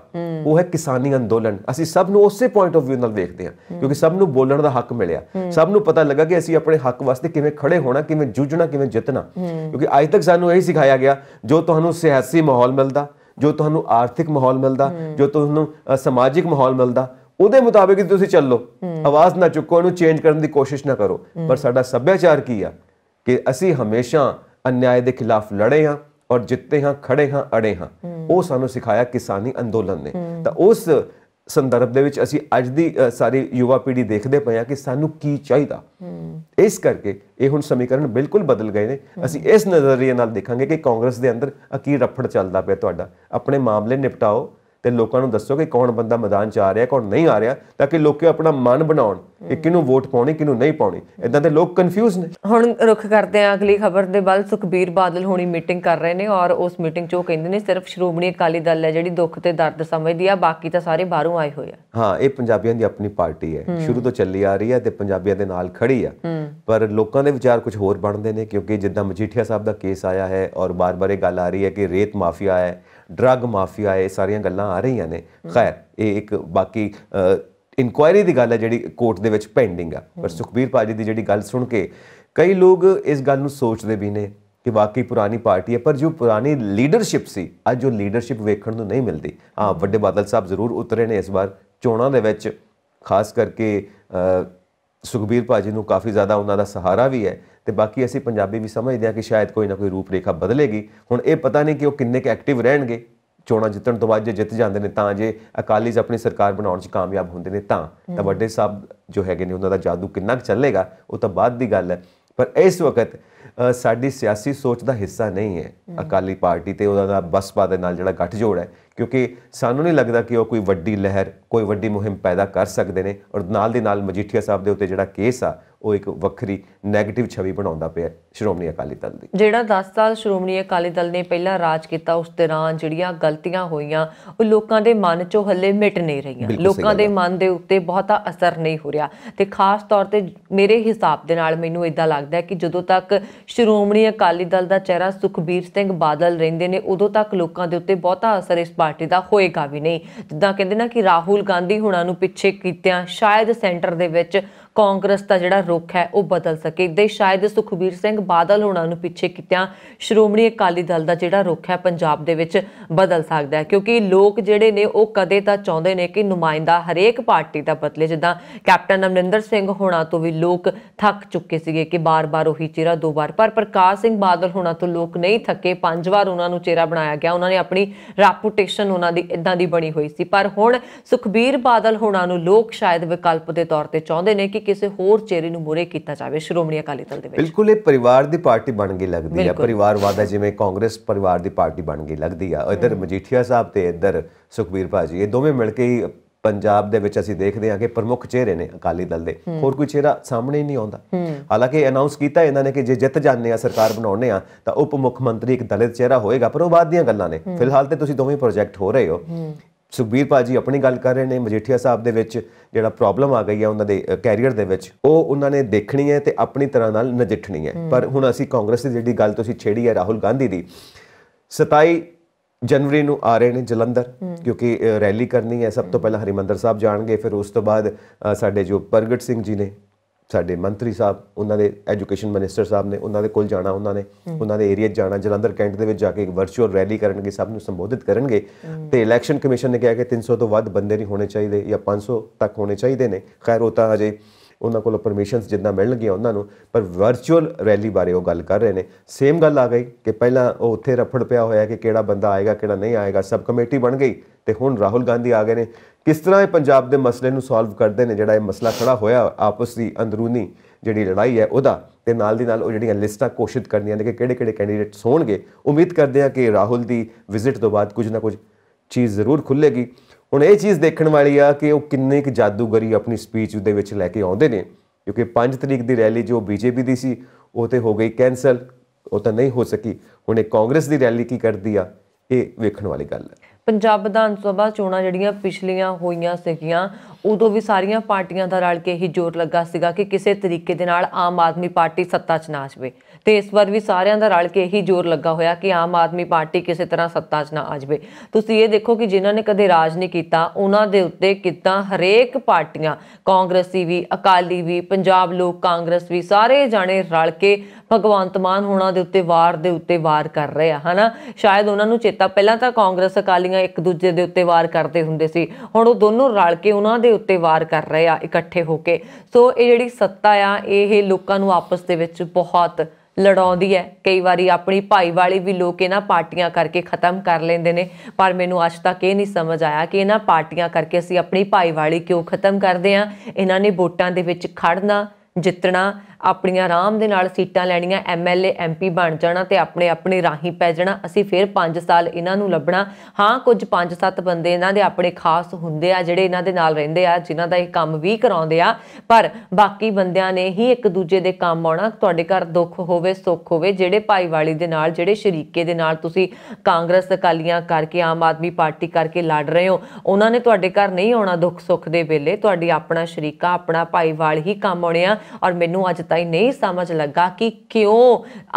ਉਹ ਹੈ ਕਿਸਾਨੀ ਅੰਦੋਲਨ ਅਸੀਂ ਸਭ ਨੂੰ ਉਸੇ ਪੁਆਇੰਟ ਆਫ View ਨਾਲ ਦੇਖਦੇ ਹਾਂ ਕਿਉਂਕਿ ਸਭ ਨੂੰ ਬੋਲਣ ਦਾ ਹੱਕ ਮਿਲਿਆ ਸਭ ਨੂੰ ਪਤਾ ਲੱਗਾ ਕਿ ਅਸੀਂ ਆਪਣੇ ਹੱਕ ਵਾਸਤੇ ਕਿਵੇਂ ਖੜੇ ਹੋਣਾ ਕਿਵੇਂ ਜੂਝ ਬੈਠਣਾ ਕਿਵੇਂ ਜਿੱਤਣਾ ਕਿਉਂਕਿ ਅੱਜ ਤੱਕ ਸਾਨੂੰ ਇਹ ਸਿਖਾਇਆ ਗਿਆ ਜੋ ਤੁਹਾਨੂੰ ਸਿਆਸੀ ਮਾਹੌਲ ਮਿਲਦਾ ਜੋ ਤੁਹਾਨੂੰ ਆਰਥਿਕ ਮਾਹੌਲ ਮਿਲਦਾ ਜੋ ਤੁਹਾਨੂੰ ਸਮਾਜਿਕ ਮਾਹੌਲ ਮਿਲਦਾ ਉਹਦੇ ਮੁਤਾਬਿਕ ਤੁਸੀਂ ਚੱਲੋ ਆਵਾਜ਼ ਨਾ ਚੁੱਕੋ ਉਹਨੂੰ ਚੇਂਜ ਕਰਨ ਦੀ ਕੋਸ਼ਿਸ਼ ਨਾ ਕਰੋ ਪਰ ਸਾਡਾ ਸੱਭਿਆਚਾਰ ਕੀ ਆ ਕਿ ਅਸੀਂ ਹਮੇਸ਼ਾ ਅਨਿਆਏ ਦੇ ਖਿਲਾਫ ਲੜੇ ਹਾਂ ਔਰ ਜਿੱਤੇ ਹਾਂ ਖੜੇ ਹਾਂ ਅੜੇ ਹਾਂ ਉਹ ਸਾਨੂੰ ਸਿਖਾਇਆ ਕਿਸਾਨੀ ਅੰਦੋਲਨ ਨੇ ਤਾਂ ਉਸ ਸੰਦਰਭ ਦੇ ਵਿੱਚ ਅਸੀਂ ਅੱਜ ਦੀ ਸਾਰੀ ਯੁਵਾ ਪੀੜ੍ਹੀ ਦੇਖਦੇ ਪਏ ਆ ਕਿ ਸਾਨੂੰ ਕੀ ਚਾਹੀਦਾ ਇਸ ਕਰਕੇ ਇਹ ਹੁਣ ਸਮੀਕਰਨ ਬਿਲਕੁਲ ਬਦਲ ਗਏ ਨੇ ਅਸੀਂ ਇਸ ਨਜ਼ਰੀਏ ਨਾਲ ਦੇਖਾਂਗੇ ਕਿ ਕਾਂਗਰਸ ਦੇ ਅੰਦਰ ਅਕੀਰ ਰਫੜ ਚੱਲਦਾ ਪਿਆ ਤੁਹਾਡਾ ਆਪਣੇ ਮਾਮਲੇ ਨਿਪਟਾਓ ਤੇ ਲੋਕਾਂ ਨੂੰ ਦੱਸੋ ਕਿ ਕੌਣ ਬੰਦਾ ਮੈਦਾਨ 'ਚ ਆ ਰਿਹਾ ਕੌਣ ਨਹੀਂ ਆ ਰਿਹਾ ਤਾਂ ਕਿ ਲੋਕੀ ਆਪਣਾ ਮਨ ਬਣਾਉਣ ਕਿ ਕਿਹਨੂੰ ਵੋਟ ਪਾਉਣੀ ਕਿਹਨੂੰ ਨਹੀਂ ਪਾਉਣੀ ਇਦਾਂ ਦੇ ਲੋਕ ਕਨਫਿਊਜ਼ ਨੇ ਹੁਣ ਰੁਖ ਕਰਦੇ ਆ ਅਗਲੀ ਖਬਰ ਦੇ ਵੱਲ ਸੁਖਬੀਰ ਬਾਦਲ ਹੋਣੀ ਮੀਟਿੰਗ ਕਰ ਰਹੇ ਨੇ ਔਰ ਉਸ ਮੀਟਿੰਗ 'ਚ ਉਹ ਕਹਿੰਦੇ ਨੇ ਸਿਰਫ ਸ਼੍ਰੋਮਣੀ ਅਕਾਲੀ ਦਲ ਹੈ ਜਿਹੜੀ ਦੁੱਖ ਤੇ ਦਰਦ ਸਮਝਦੀ ਆ ਬਾਕੀ ਤਾਂ ਸਾਰੇ ਬਾਹਰੋਂ ਆਏ ਹੋਏ ਆ ਹਾਂ ਇਹ ਪੰਜਾਬੀਆਂ ਦੀ ਆਪਣੀ ਪਾਰਟੀ ਹੈ ਸ਼ੁਰੂ ਤੋਂ ਚੱਲੀ ਆ ਰਹੀ ਹੈ ਤੇ ਪੰਜਾਬੀਆਂ ਦੇ ਨਾਲ ਖੜੀ ਆ ਪਰ ਲੋਕਾਂ ਦੇ ਵਿਚਾਰ ਕੁਝ ਹੋਰ ਬਣਦੇ ਨੇ ਕਿਉਂਕਿ ਜਿੱਦਾਂ ਮਜੀਠੀਆ ਸਾਹਿਬ ਦਾ ਕੇਸ ਆਇਆ ਹੈ ਔਰ ਬਾਰ-ਬਾਰ ਇਹ ਗੱਲ ਆ ਰਹੀ ਹੈ ਕਿ ਰੇਤ ਮਾਫੀਆ ਹੈ ਡਰੱਗ ਮਾਫੀਆ ਇਹ ਸਾਰੀਆਂ ਗੱਲਾਂ ਆ ਰਹੀਆਂ ਨੇ ਖੈਰ ਇਹ ਇੱਕ ਬਾਕੀ ਇਨਕੁਆਇਰੀ ਦੀ ਗੱਲ ਹੈ ਜਿਹੜੀ ਕੋਰਟ ਦੇ ਵਿੱਚ ਪੈਂਡਿੰਗ ਆ ਪਰ ਸੁਖਬੀਰ ਪਾਜੀ ਦੀ ਜਿਹੜੀ ਗੱਲ ਸੁਣ ਕੇ ਕਈ ਲੋਕ ਇਸ ਗੱਲ ਨੂੰ ਸੋਚਦੇ ਵੀ ਨੇ ਕਿ ਵਾਕਈ ਪੁਰਾਣੀ ਪਾਰਟੀ ਹੈ ਪਰ ਜੋ ਪੁਰਾਣੀ ਲੀਡਰਸ਼ਿਪ ਸੀ ਅੱਜ ਜੋ ਲੀਡਰਸ਼ਿਪ ਵੇਖਣ ਨੂੰ ਨਹੀਂ ਮਿਲਦੀ ਹਾਂ ਵੱਡੇ ਬਾਦਲ ਸਾਹਿਬ ਜ਼ਰੂਰ ਉਤਰੇ ਨੇ ਇਸ ਵਾਰ ਚੋਣਾਂ ਦੇ ਵਿੱਚ ਖਾਸ ਕਰਕੇ ਸੁਖਬੀਰ ਪਾਜੀ ਨੂੰ ਕਾਫੀ ਜ਼ਿਆਦਾ ਉਹਨਾਂ ਦਾ ਸਹਾਰਾ ਵੀ ਹੈ ਤੇ ਬਾਕੀ ਅਸੀਂ ਪੰਜਾਬੀ ਵੀ ਸਮਝਦੇ ਆ ਕਿ ਸ਼ਾਇਦ ਕੋਈ ਨਾ ਕੋਈ ਰੂਪ ਰੇਖਾ ਬਦਲੇਗੀ ਹੁਣ ਇਹ ਪਤਾ ਨਹੀਂ ਕਿ ਉਹ ਕਿੰਨੇ ਕੁ ਐਕਟਿਵ ਰਹਿਣਗੇ ਚੋਣਾਂ ਜਿੱਤਣ ਤੋਂ ਬਾਅਦ ਜੇ ਜਿੱਤ ਜਾਂਦੇ ਨੇ ਤਾਂ ਜੇ ਅਕਾਲੀਜ ਆਪਣੀ ਸਰਕਾਰ ਬਣਾਉਣ 'ਚ ਕਾਮਯਾਬ ਹੁੰਦੇ ਨੇ ਤਾਂ ਤਾਂ ਵੱਡੇ ਸਾਹਿਬ ਜੋ ਹੈਗੇ ਨੇ ਉਹਨਾਂ ਦਾ ਜਾਦੂ ਕਿੰਨਾ ਕੁ ਚੱਲੇਗਾ ਉਹ ਤਾਂ ਬਾਅਦ ਦੀ ਗੱਲ ਹੈ ਪਰ ਇਸ ਵਕਤ ਸਾਡੀ ਸਿਆਸੀ ਸੋਚ ਦਾ ਹਿੱਸਾ ਨਹੀਂ ਹੈ ਅਕਾਲੀ ਪਾਰਟੀ ਤੇ ਉਹਦਾ ਦਾ ਬਸਪਾ ਦੇ ਨਾਲ ਜਿਹੜਾ ਗੱਠਜੋੜ ਹੈ ਕਿਉਂਕਿ ਸਾਨੂੰ ਨਹੀਂ ਲੱਗਦਾ ਕਿ ਉਹ ਕੋਈ ਵੱਡੀ ਲਹਿਰ ਕੋਈ ਵੱਡੀ ਮੁਹਿੰਮ ਪੈਦਾ ਕਰ ਸਕਦੇ ਨੇ ਔਰ ਨਾਲ ਦੇ ਨਾਲ ਮਜੀਠੀਆ ਸਾਹਿਬ ਦੇ ਉੱਤੇ ਜਿਹੜਾ ਕੇਸ ਆ ਉਹ ਇੱਕ ਵੱਖਰੀ 네ਗੇਟਿਵ ਛਵੀ ਬਣਾਉਂਦਾ ਪਿਆ ਸ਼੍ਰੋਮਣੀ ਅਕਾਲੀ ਦਲ ਦੀ ਜਿਹੜਾ 10 ਸਾਲ ਸ਼੍ਰੋਮਣੀ ਅਕਾਲੀ ਦਲ ਨੇ ਪਹਿਲਾਂ ਰਾਜ ਕੀਤਾ ਉਸ ਦੌਰਾਨ ਜਿਹੜੀਆਂ ਗਲਤੀਆਂ ਹੋਈਆਂ ਉਹ ਲੋਕਾਂ ਦੇ ਮਨ ਚੋਂ ਹੱਲੇ ਮਿਟ ਨਹੀਂ ਰਹੀਆਂ ਲੋਕਾਂ ਦੇ ਮਨ ਦੇ ਉੱਤੇ ਬਹੁਤਾ ਅਸਰ ਨਹੀਂ ਹੋ ਰਿਹਾ ਤੇ ਖਾਸ ਤੌਰ ਤੇ ਮੇਰੇ ਹਿਸਾਬ ਦੇ ਨਾਲ ਮੈਨੂੰ ਇਦਾਂ ਲੱਗਦਾ ਕਿ ਜਦੋਂ ਤੱਕ ਸ਼੍ਰੋਮਣੀ ਅਕਾਲੀ ਦਲ ਦਾ ਚਿਹਰਾ ਸੁਖਬੀਰ ਸਿੰਘ ਬਾਦਲ ਰਹਿੰਦੇ ਨੇ ਉਦੋਂ ਤੱਕ ਲੋਕਾਂ ਦੇ ਉੱਤੇ ਬਹੁਤਾ ਅਸਰ ਇਸ ਪਾਰਟੀ ਦਾ ਹੋਏਗਾ ਵੀ ਨਹੀਂ ਜਿੱਦਾਂ ਕਹਿੰਦੇ ਨਾ ਕਿ ਰਾਹੁਲ ਗਾਂਧੀ ਹੁਣਾਂ ਨੂੰ ਪਿੱਛੇ ਕੀਤਿਆਂ ਸ਼ਾਇਦ ਸੈਂਟਰ ਦੇ ਵਿੱਚ ਕਾਂਗਰਸ ਦਾ ਜਿਹੜਾ ਰੁਖ ਹੈ ਉਹ ਬਦਲ ਸਕੇ ਤੇ ਸ਼ਾਇਦ ਸੁਖਬੀਰ ਸਿੰਘ ਬਾਦਲ ਹੋਣਾ ਨੂੰ ਪਿੱਛੇ ਕਿਤਿਆਂ ਸ਼੍ਰੋਮਣੀ ਅਕਾਲੀ ਦਲ ਦਾ ਜਿਹੜਾ ਰੁਖ ਹੈ ਪੰਜਾਬ ਦੇ ਵਿੱਚ ਬਦਲ ਸਕਦਾ ਕਿਉਂਕਿ ਲੋਕ ਜਿਹੜੇ ਨੇ ਉਹ ਕਦੇ ਤਾਂ ਚਾਹੁੰਦੇ ਨੇ ਕਿ ਨੁਮਾਇੰਦਾ ਹਰੇਕ ਪਾਰਟੀ ਦਾ ਬਦਲੇ ਜਿੱਦਾਂ ਕੈਪਟਨ ਅਮਰਿੰਦਰ ਸਿੰਘ ਹੋਣਾ ਤੋਂ ਵੀ ਲੋਕ ਥੱਕ ਚੁੱਕੇ ਸੀਗੇ ਕਿ ਬਾਰ-ਬਾਰ ਉਹੀ ਚਿਹਰਾ ਦੋ ਵਾਰ ਪਰ ਪ੍ਰਕਾਸ਼ ਸਿੰਘ ਬਾਦਲ ਹੋਣਾ ਤੋਂ ਲੋਕ ਨਹੀਂ ਥੱਕੇ ਪੰਜ ਵਾਰ ਉਹਨਾਂ ਨੂੰ ਚਿਹਰਾ ਬਣਾਇਆ ਗਿਆ ਉਹਨਾਂ ਨੇ ਆਪਣੀ ਰੈਪੂਟੇਸ਼ਨ ਉਹਨਾਂ ਦੀ ਇਦਾਂ ਦੀ ਬਣੀ ਹੋਈ ਸੀ ਪਰ ਹੁਣ ਸੁਖਬੀਰ ਬਾਦਲ ਹੋਣਾ ਨੂੰ ਲੋਕ ਸ਼ਾਇਦ ਵਿਕਲਪ ਦੇ ਤੌਰ ਤੇ ਚਾਹੁੰਦੇ ਨੇ ਕਿ ਕਿਸੇ ਹੋਰ ਚਿਹਰੇ ਨੂੰ ਮੁਰੇ ਕੀਤਾ ਜਾਵੇ ਸ਼੍ਰੋਮਣੀ ਅਕਾਲੀ ਦਲ ਦੇ ਵਿੱਚ ਬਿਲਕੁਲ ਇਹ ਪਰਿਵਾਰ ਦੀ ਪਾਰਟੀ ਬਣ ਕੇ ਲੱਗਦੀ ਆ ਪਰਿਵਾਰਵਾਦਾ ਜਿਵੇਂ ਕਾਂਗਰਸ ਪਰਿਵਾਰ ਦੀ ਪਾਰਟੀ ਬਣ ਕੇ ਲੱਗਦੀ ਆ ਇਧਰ ਮਜੀਠੀਆ ਸਾਹਿਬ ਤੇ ਇਧਰ ਸੁਖਬੀਰ ਭਾਜੀ ਇਹ ਦੋਵੇਂ ਮਿਲ ਕੇ ਪੰਜਾਬ ਦੇ ਵਿੱਚ ਅਸੀਂ ਦੇਖਦੇ ਹਾਂ ਕਿ ਪ੍ਰਮੁੱਖ ਚਿਹਰੇ ਨੇ ਅਕਾਲੀ ਦਲ ਦੇ ਹੋਰ ਕੋਈ ਚਿਹਰਾ ਸਾਹਮਣੇ ਨਹੀਂ ਆਉਂਦਾ ਹਾਲਾਂਕਿ ਅਨਾਉਂਸ ਕੀਤਾ ਇਹਨਾਂ ਨੇ ਕਿ ਜੇ ਜਿੱਤ ਜਾਂਦੇ ਆ ਸਰਕਾਰ ਬਣਾਉਣੇ ਆ ਤਾਂ ਉਪ ਮੁੱਖ ਮੰਤਰੀ ਇੱਕ ਦਲਿਤ ਚਿਹਰਾ ਹੋਏਗਾ ਪਰ ਉਹ ਬਾਅਦ ਦੀਆਂ ਗੱਲਾਂ ਨੇ ਫਿਲਹਾਲ ਤੇ ਤੁਸੀਂ ਦੋਵੇਂ ਪ੍ਰੋਜੈਕਟ ਹੋ ਰਹੇ ਹੋ ਸੁਖਬੀਰ ਭਾਜੀ ਆਪਣੀ ਗੱਲ ਕਰ ਰਹੇ ਨੇ ਮਜੀਠੀਆ ਸਾਹਿਬ ਦੇ ਵਿੱਚ ਜਿਹੜਾ ਪ੍ਰੋਬਲਮ ਆ ਗਈ ਹੈ ਉਹਨਾਂ ਦੇ ਕੈਰੀਅਰ ਦੇ ਵਿੱਚ ਉਹ ਉਹਨਾਂ ਨੇ ਦੇਖਣੀ ਹੈ ਤੇ ਆਪਣੀ ਤਰ੍ਹਾਂ ਨਾਲ ਨਜਿੱਠਣੀ ਹੈ ਪਰ ਹੁਣ ਅਸੀਂ ਕਾਂਗਰਸ ਦੀ ਜਿਹੜੀ ਗੱਲ ਤੁਸੀਂ ਛੇੜੀ ਹੈ ਰਾਹੁਲ ਗਾਂਧੀ ਦੀ 27 ਜਨਵਰੀ ਨੂੰ ਆ ਰਹੇ ਨੇ ਜਲੰਧਰ ਕਿਉਂਕਿ ਰੈਲੀ ਕਰਨੀ ਹੈ ਸਭ ਤੋਂ ਪਹਿਲਾਂ ਹਰਿਮੰਦਰ ਸਾਹਿਬ ਜਾਣਗੇ ਫਿਰ ਉਸ ਤੋਂ ਬਾਅਦ ਸਾਡੇ ਜੋ ਪ੍ਰਗਟ ਸਿੰਘ ਜੀ ਨੇ ਸਾਡੇ ਮੰਤਰੀ ਸਾਹਿਬ ਉਹਨਾਂ ਦੇ ਐਜੂਕੇਸ਼ਨ ਮਿਨਿਸਟਰ ਸਾਹਿਬ ਨੇ ਉਹਨਾਂ ਦੇ ਕੋਲ ਜਾਣਾ ਉਹਨਾਂ ਨੇ ਉਹਨਾਂ ਦੇ ਏਰੀਆ ਜਾਣਾ ਜਲੰਧਰ ਕੈਂਟ ਦੇ ਵਿੱਚ ਜਾ ਕੇ ਇੱਕ ਵਰਚੁਅਲ ਰੈਲੀ ਕਰਨਗੇ ਸਭ ਨੂੰ ਸੰਬੋਧਿਤ ਕਰਨਗੇ ਤੇ ਇਲੈਕਸ਼ਨ ਕਮਿਸ਼ਨ ਨੇ ਕਿਹਾ ਕਿ 300 ਤੋਂ ਵੱਧ ਬੰਦੇ ਨਹੀਂ ਹੋਣੇ ਚਾਹੀਦੇ ਜਾਂ 500 ਤੱਕ ਹੋਣੇ ਚਾਹੀਦੇ ਨੇ ਖੈਰ ਉਹ ਤਾਂ ਅਜੇ ਉਹਨਾਂ ਕੋਲ ਪਰਮਿਸ਼ਨਸ ਜਿੰਨਾ ਮਿਲਣਗੇ ਉਹਨਾਂ ਨੂੰ ਪਰ ਵਰਚੁਅਲ ਰੈਲੀ ਬਾਰੇ ਉਹ ਗੱਲ ਕਰ ਰਹੇ ਨੇ ਸੇਮ ਗੱਲ ਆ ਗਈ ਕਿ ਪਹਿਲਾਂ ਉਹ ਉੱਥੇ ਰਫੜ ਪਿਆ ਹੋਇਆ ਕਿ ਕਿਹੜਾ ਬੰਦਾ ਆਏਗਾ ਕਿਹੜਾ ਨਹੀਂ ਆਏਗਾ ਸਬ ਕਮੇਟੀ ਬਣ ਗਈ ਤੇ ਹੁਣ ਰਾਹੁਲ ਗਾਂਧੀ ਆ ਗਏ ਨੇ ਕਿਸ ਤਰ੍ਹਾਂ ਇਹ ਪੰਜਾਬ ਦੇ ਮਸਲੇ ਨੂੰ ਸੋਲਵ ਕਰਦੇ ਨੇ ਜਿਹੜਾ ਇਹ ਮਸਲਾ ਖੜਾ ਹੋਇਆ ਆਪਸ ਦੀ ਅੰਦਰੂਨੀ ਜਿਹੜੀ ਲੜਾਈ ਹੈ ਉਹਦਾ ਤੇ ਨਾਲ ਦੀ ਨਾਲ ਉਹ ਜਿਹੜੀਆਂ ਲਿਸਟਾਂ ਕੋਸ਼ਿਸ਼ ਕਰਨੀਆਂ ਨੇ ਕਿ ਕਿਹੜੇ-ਕਿਹੜੇ ਕੈਂਡੀਡੇਟਸ ਹੋਣਗੇ ਉਮੀਦ ਕਰਦੇ ਆ ਕਿ ਰਾਹੁਲ ਦੀ ਵਿਜ਼ਿਟ ਤੋਂ ਬਾਅਦ ਕੁਝ ਨਾ ਕੁਝ ਚੀਜ਼ ਜ਼ਰੂਰ ਖੁੱਲੇਗੀ ਹੁਣ ਇਹ ਚੀਜ਼ ਦੇਖਣ ਵਾਲੀ ਆ ਕਿ ਉਹ ਕਿੰਨੇ ਕੁ ਜਾਦੂਗਰੀ ਆਪਣੀ ਸਪੀਚ ਦੇ ਵਿੱਚ ਲੈ ਕੇ ਆਉਂਦੇ ਨੇ ਕਿਉਂਕਿ 5 ਤਰੀਕ ਦੀ ਰੈਲੀ ਜੋ ਬੀਜੇਪੀ ਦੀ ਸੀ ਉਹ ਤੇ ਹੋ ਗਈ ਕੈਨਸਲ ਉਹ ਤਾਂ ਨਹੀਂ ਹੋ ਸਕੀ ਹੁਣ ਇਹ ਕਾਂਗਰਸ ਦੀ ਰੈਲੀ ਕੀ ਕਰਦੀ ਆ ਇਹ ਵੇਖਣ ਵਾਲੀ ਗੱਲ ਹੈ ਪੰਜਾਬ ਵਿਧਾਨ ਸਭਾ ਚੋਣਾਂ ਜਿਹੜੀਆਂ ਪਿਛਲੀਆਂ ਹੋਈਆਂ ਸੀਗੀਆਂ ਉਦੋਂ ਵੀ ਸਾਰੀਆਂ ਪਾਰਟੀਆਂ ਦਾ ਰਲ ਕੇ ਹੀ ਜ਼ੋਰ ਲੱਗਾ ਸੀਗਾ ਕਿ ਕਿਸੇ ਤਰੀਕੇ ਦੇ ਨਾਲ ਆਮ ਆਦਮੀ ਪਾਰਟੀ ਸੱਤਾ 'ਚ ਨਾ ਆਵੇ ਤੇ ਇਸ ਵਾਰ ਵੀ ਸਾਰਿਆਂ ਦਾ ਰਲ ਕੇ ਇਹੀ ਜ਼ੋਰ ਲੱਗਾ ਹੋਇਆ ਕਿ ਆਮ ਆਦਮੀ ਪਾਰਟੀ ਕਿਸੇ ਤਰ੍ਹਾਂ ਸੱਤਾ 'ਚ ਨਾ ਆ ਜਾਵੇ ਤੁਸੀਂ ਇਹ ਦੇਖੋ ਕਿ ਜਿਨ੍ਹਾਂ ਨੇ ਕਦੇ ਰਾਜ ਨਹੀਂ ਕੀਤਾ ਉਹਨਾਂ ਦੇ ਉੱਤੇ ਕਿਦਾਂ ਹਰੇਕ ਪਾਰਟੀਆਂ ਕਾਂਗਰਸੀ ਵੀ ਅਕਾਲੀ ਵੀ ਪੰਜਾਬ ਲੋਕ ਕਾਂਗਰਸ ਵੀ ਸਾਰੇ ਜਾਣੇ ਰਲ ਕੇ ਭਗਵੰਤ ਮਾਨ ਹੋਣਾ ਦੇ ਉੱਤੇ ਵਾਰ ਦੇ ਉੱਤੇ ਵਾਰ ਕਰ ਰਹੇ ਆ ਹਨਾ ਸ਼ਾਇਦ ਉਹਨਾਂ ਨੂੰ ਚੇਤਾ ਪਹਿਲਾਂ ਤਾਂ ਕਾਂਗਰਸ ਅਕਾਲੀਆਂ ਇੱਕ ਦੂਜੇ ਦੇ ਉੱਤੇ ਵਾਰ ਕਰਦੇ ਹੁੰਦੇ ਸੀ ਹੁਣ ਉਹ ਦੋਨੋਂ ਰਲ ਕੇ ਉਹਨਾਂ ਦੇ ਉੱਤੇ ਵਾਰ ਕਰ ਰਹੇ ਆ ਇਕੱਠੇ ਹੋ ਕੇ ਸੋ ਇਹ ਜਿਹੜੀ ਸੱਤਾ ਆ ਇਹ ਲੋਕਾਂ ਨੂੰ ਆਪਸ ਦੇ ਵਿੱਚ ਬਹੁਤ ਲੜਾਉਂਦੀ ਹੈ ਕਈ ਵਾਰੀ ਆਪਣੀ ਭਾਈਵਾਲੀ ਵੀ ਲੋਕ ਇਹਨਾਂ ਪਾਰਟੀਆਂ ਕਰਕੇ ਖਤਮ ਕਰ ਲੈਂਦੇ ਨੇ ਪਰ ਮੈਨੂੰ ਅੱਜ ਤੱਕ ਇਹ ਨਹੀਂ ਸਮਝ ਆਇਆ ਕਿ ਇਹਨਾਂ ਪਾਰਟੀਆਂ ਕਰਕੇ ਅਸੀਂ ਆਪਣੀ ਭਾਈਵਾਲੀ ਕਿਉਂ ਖਤਮ ਕਰਦੇ ਆ ਇਹਨਾਂ ਨੇ ਵੋਟਾਂ ਦੇ ਵਿੱਚ ਖੜਨਾ ਜਿੱਤਣਾ ਆਪਣੀਆਂ ਆਰਾਮ ਦੇ ਨਾਲ ਸੀਟਾਂ ਲੈਣੀਆਂ ਐਮਐਲਏ ਐਮਪੀ ਬਣ ਜਾਣਾ ਤੇ ਆਪਣੇ ਆਪਣੇ ਰਾਹੀਂ ਪੈ ਜਾਣਾ ਅਸੀਂ ਫਿਰ 5 ਸਾਲ ਇਹਨਾਂ ਨੂੰ ਲੱਭਣਾ ਹਾਂ ਕੁਝ 5-7 ਬੰਦੇ ਇਹਨਾਂ ਦੇ ਆਪਣੇ ਖਾਸ ਹੁੰਦੇ ਆ ਜਿਹੜੇ ਇਹਨਾਂ ਦੇ ਨਾਲ ਰਹਿੰਦੇ ਆ ਜਿਨ੍ਹਾਂ ਦਾ ਇਹ ਕੰਮ ਵੀ ਕਰਾਉਂਦੇ ਆ ਪਰ ਬਾਕੀ ਬੰਦਿਆਂ ਨੇ ਹੀ ਇੱਕ ਦੂਜੇ ਦੇ ਕੰਮ ਆਉਣਾ ਤੁਹਾਡੇ ਘਰ ਦੁੱਖ ਹੋਵੇ ਸੁੱਖ ਹੋਵੇ ਜਿਹੜੇ ਭਾਈਵਾਲੀ ਦੇ ਨਾਲ ਜਿਹੜੇ ਸ਼ਰੀਕੇ ਦੇ ਨਾਲ ਤੁਸੀਂ ਕਾਂਗਰਸ ਅਕਾਲੀਆਂ ਕਰਕੇ ਆਮ ਆਦਮੀ ਪਾਰਟੀ ਕਰਕੇ ਲੜ ਰਹੇ ਹੋ ਉਹਨਾਂ ਨੇ ਤੁਹਾਡੇ ਘਰ ਨਹੀਂ ਆਉਣਾ ਦੁੱਖ ਸੁੱਖ ਦੇ ਵੇਲੇ ਤੁਹਾਡੀ ਆਪਣਾ ਸ਼ਰੀਕਾ ਆਪਣਾ ਭਾਈਵਾਲ ਹੀ ਕੰਮ ਆਉਣਿਆ ਔਰ ਮੈਨੂੰ ਅੱਜ ਦਾ ਹੀ ਨਹੀਂ ਸਮਝ ਲੱਗਾ ਕਿ ਕਿਉਂ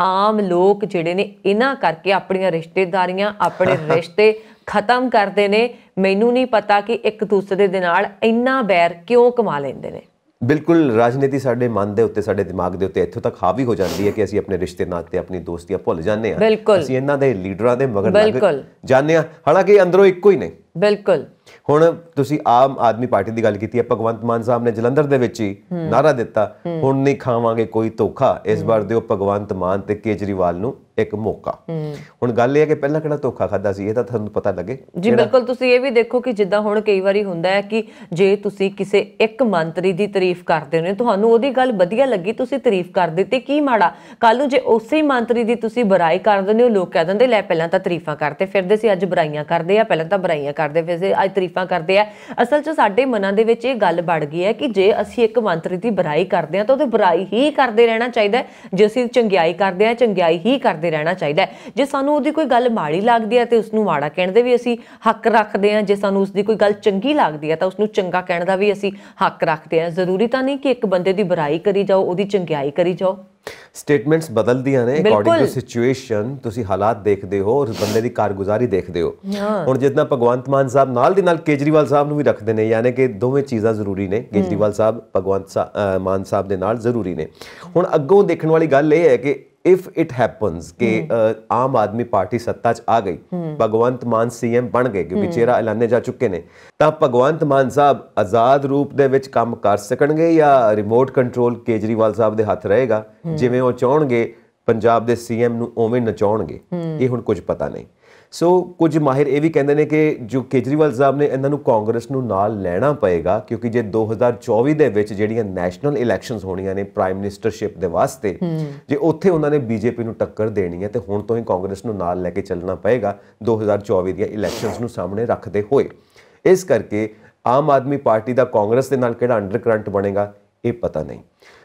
ਆਮ ਲੋਕ ਜਿਹੜੇ ਨੇ ਇਹਨਾਂ ਕਰਕੇ ਆਪਣੀਆਂ ਰਿਸ਼ਤੇਦਾਰੀਆਂ ਆਪਣੇ ਰਿਸ਼ਤੇ ਖਤਮ ਕਰਦੇ ਨੇ ਮੈਨੂੰ ਨਹੀਂ ਪਤਾ ਕਿ ਇੱਕ ਦੂਸਰੇ ਦੇ ਨਾਲ ਇੰਨਾ ਬੈਰ ਕਿਉਂ ਕਮਾ ਲੈਂਦੇ ਨੇ ਬਿਲਕੁਲ ਰਾਜਨੀਤੀ ਸਾਡੇ ਮਨ ਦੇ ਉੱਤੇ ਸਾਡੇ ਦਿਮਾਗ ਦੇ ਉੱਤੇ ਇੱਥੋਂ ਤੱਕ ਹਾਵੀ ਹੋ ਜਾਂਦੀ ਹੈ ਕਿ ਅਸੀਂ ਆਪਣੇ ਰਿਸ਼ਤੇ ਨਾਤੇ ਆਪਣੀ ਦੋਸਤੀਆਂ ਭੁੱਲ ਜਾਂਦੇ ਆ ਅਸੀਂ ਇਹਨਾਂ ਦੇ ਲੀਡਰਾਂ ਦੇ ਮਗਰ ਲੱਗ ਜਾਂਦੇ ਆ ਹਾਲਾਂਕਿ ਅੰਦਰੋਂ ਇੱਕੋ ਹੀ ਨੇ ਬਿਲਕੁਲ ਹੁਣ ਤੁਸੀਂ ਆਮ ਆਦਮੀ ਪਾਰਟੀ ਦੀ ਗੱਲ ਕੀਤੀ ਹੈ ਭਗਵੰਤ ਮਾਨ ਸਾਹਿਬ ਨੇ ਜਲੰਧਰ ਦੇ ਵਿੱਚ ਹੀ ਨਾਰਾ ਦਿੱਤਾ ਹੁਣ ਨਹੀਂ ਖਾਵਾਂਗੇ ਕੋਈ ਧੋਖਾ ਇਸ ਵਾਰ ਦਿਓ ਭਗਵੰਤ ਮਾਨ ਤੇ ਕੇਜਰੀਵਾਲ ਨੂੰ ਇੱਕ ਮੌਕਾ ਹੁਣ ਗੱਲ ਇਹ ਹੈ ਕਿ ਪਹਿਲਾਂ ਕਿਹੜਾ ਧੋਖਾ ਖਾਦਾ ਸੀ ਇਹ ਤਾਂ ਤੁਹਾਨੂੰ ਪਤਾ ਲੱਗੇ ਜੀ ਬਿਲਕੁਲ ਤੁਸੀਂ ਇਹ ਵੀ ਦੇਖੋ ਕਿ ਜਿੱਦਾਂ ਹੁਣ ਕਈ ਵਾਰੀ ਹੁੰਦਾ ਹੈ ਕਿ ਜੇ ਤੁਸੀਂ ਕਿਸੇ ਇੱਕ ਮੰਤਰੀ ਦੀ ਤਾਰੀਫ ਕਰਦੇ ਹੋ ਤੁਹਾਨੂੰ ਉਹਦੀ ਗੱਲ ਵਧੀਆ ਲੱਗੀ ਤੁਸੀਂ ਤਾਰੀਫ ਕਰ ਦਿੱਤੀ ਕੀ ਮਾੜਾ ਕੱਲ ਨੂੰ ਜੇ ਉਸੇ ਮੰਤਰੀ ਦੀ ਤੁਸੀਂ ਬੁਰਾਈ ਕਰ ਦਿੰਦੇ ਹੋ ਲੋਕ ਕਹਿ ਦਿੰਦੇ ਲੈ ਪਹਿਲਾਂ ਤਾਂ ਤਾਰੀਫਾਂ ਕਰਦੇ ਫਿਰਦੇ ਸੀ ਅੱਜ ਬੁਰਾਈਆਂ ਕਰਦੇ ਆ ਪਹਿਲਾਂ ਤਾਂ ਬੁਰਾਈਆਂ ਕਰਦੇ ਫਿਰ ਸੀ ਅੱਜ ਤਾਰੀਫਾਂ ਕਰਦੇ ਆ ਅਸਲ 'ਚ ਸਾਡੇ ਮਨਾਂ ਦੇ ਵਿੱਚ ਇਹ ਗੱਲ ਵੜ ਗਈ ਹੈ ਕਿ ਜੇ ਅਸੀਂ ਇੱਕ ਮੰਤਰੀ ਦੀ ਬੁਰਾਈ ਕਰਦੇ ਆ ਤਾਂ ਉਹਦੇ ਬੁਰਾਈ ਹੀ ਕਰਦੇ ਰਹਿਣਾ ਚਾਹੀਦਾ ਜੇ ਅਸੀਂ ਚੰਗਿਆਈ ਕਰਦੇ ਆ ਚੰਗਿਆਈ ਹੀ ਕਰਦੇ ਰਹਿਣਾ ਚਾਹੀਦਾ ਜੇ ਸਾਨੂੰ ਉਹਦੀ ਕੋਈ ਗੱਲ ਮਾੜੀ ਲੱਗਦੀ ਹੈ ਤੇ ਉਸ ਨੂੰ ਮਾੜਾ ਕਹਿਣ ਦੇ ਵੀ ਅਸੀਂ ਹੱਕ ਰੱਖਦੇ ਹਾਂ ਜੇ ਸਾਨੂੰ ਉਸ ਦੀ ਕੋਈ ਗੱਲ ਚੰਗੀ ਲੱਗਦੀ ਹੈ ਤਾਂ ਉਸ ਨੂੰ ਚੰਗਾ ਕਹਿਣ ਦਾ ਵੀ ਅਸੀਂ ਹੱਕ ਰੱਖਦੇ ਹਾਂ ਜ਼ਰੂਰੀ ਤਾਂ ਨਹੀਂ ਕਿ ਇੱਕ ਬੰਦੇ ਦੀ ਬੁਰਾਈ ਕਰੀ ਜਾਓ ਉਹਦੀ ਚੰਗਿਆਈ ਕਰੀ ਜਾਓ ਸਟੇਟਮੈਂਟਸ ਬਦਲਦੀਆਂ ਨੇ ਅਕੋਰਡਿੰਗ ਟੂ ਸਿਚੁਏਸ਼ਨ ਤੁਸੀਂ ਹਾਲਾਤ ਦੇਖਦੇ ਹੋ ਉਸ ਬੰਦੇ ਦੀ ਕਾਰਗੁਜ਼ਾਰੀ ਦੇਖਦੇ ਹੋ ਹੁਣ ਜਿੱਦਾਂ ਭਗਵੰਤ ਮਾਨ ਸਾਹਿਬ ਨਾਲ ਦੀ ਨਾਲ ਕੇਜਰੀਵਾਲ ਸਾਹਿਬ ਨੂੰ ਵੀ ਰੱਖਦੇ ਨੇ ਯਾਨੀ ਕਿ ਦੋਵੇਂ ਚੀਜ਼ਾਂ ਜ਼ਰੂਰੀ ਨੇ ਕੇਜਰੀਵਾਲ ਸਾਹਿਬ ਭਗਵੰਤ ਮਾਨ ਸਾਹਿਬ ਦੇ ਨਾਲ ਜ਼ਰੂਰੀ ਨੇ ਹੁਣ ਅੱਗੋਂ ਦੇਖਣ ਵਾਲੀ ਗੱਲ ਇਹ ਹੈ ਕਿ ਇਫ ਇਟ ਹੈਪਨਸ ਕਿ ਆਮ ਆਦਮੀ ਪਾਰਟੀ ਸੱਤਾ 'ਚ ਆ ਗਈ ਭਗਵੰਤ ਮਾਨ ਸੀਐਮ ਬਣ ਗਏ ਕਿਉਂਕਿ ਚਿਹਰਾ ਐਲਾਨੇ ਜਾ ਚੁੱਕੇ ਨੇ ਤਾਂ ਭਗਵੰਤ ਮਾਨ ਸਾਹਿਬ ਆਜ਼ਾਦ ਰੂਪ ਦੇ ਵਿੱਚ ਕੰਮ ਕਰ ਸਕਣਗੇ ਜਾਂ ਰਿਮੋਟ ਕੰਟਰੋਲ ਕੇਜਰੀਵਾਲ ਸਾਹਿਬ ਦੇ ਹੱਥ ਰਹੇਗਾ ਜਿਵੇਂ ਉਹ ਚਾਹਣਗੇ ਪੰਜਾਬ ਦੇ ਸੀਐਮ ਨੂੰ ਉਵੇਂ ਨਚਾਉਣਗੇ ਇਹ ਹੁਣ ਕੁਝ ਪਤਾ ਨਹੀਂ ਸੋ ਕੁਝ ਮਾਹਿਰ ਇਹ ਵੀ ਕਹਿੰਦੇ ਨੇ ਕਿ ਜੋ ਕੇਜਰੀਵਾਲ ਸਾਹਿਬ ਨੇ ਇਹਨਾਂ ਨੂੰ ਕਾਂਗਰਸ ਨੂੰ ਨਾਲ ਲੈਣਾ ਪਏਗਾ ਕਿਉਂਕਿ ਜੇ 2024 ਦੇ ਵਿੱਚ ਜਿਹੜੀਆਂ ਨੈਸ਼ਨਲ ਇਲੈਕਸ਼ਨਸ ਹੋਣੀਆਂ ਨੇ ਪ੍ਰਾਈਮ ਮਿਨਿਸਟਰਸ਼ਿਪ ਦੇ ਵਾਸਤੇ ਜੇ ਉੱਥੇ ਉਹਨਾਂ ਨੇ ਬੀਜੇਪੀ ਨੂੰ ਟੱਕਰ ਦੇਣੀ ਹੈ ਤੇ ਹੁਣ ਤੋਂ ਹੀ ਕਾਂਗਰਸ ਨੂੰ ਨਾਲ ਲੈ ਕੇ ਚੱਲਣਾ ਪਏਗਾ 2024 ਦੀਆਂ ਇਲੈਕਸ਼ਨਸ ਨੂੰ ਸਾਹਮਣੇ ਰੱਖਦੇ ਹੋਏ ਇਸ ਕਰਕੇ ਆਮ ਆਦਮੀ ਪਾਰਟੀ ਦਾ ਕਾਂਗਰਸ ਦੇ ਨਾਲ ਕਿਹੜਾ ਅੰਡਰਕਰੰਟ ਬਣੇਗਾ ਇਹ ਪਤਾ ਨਹੀਂ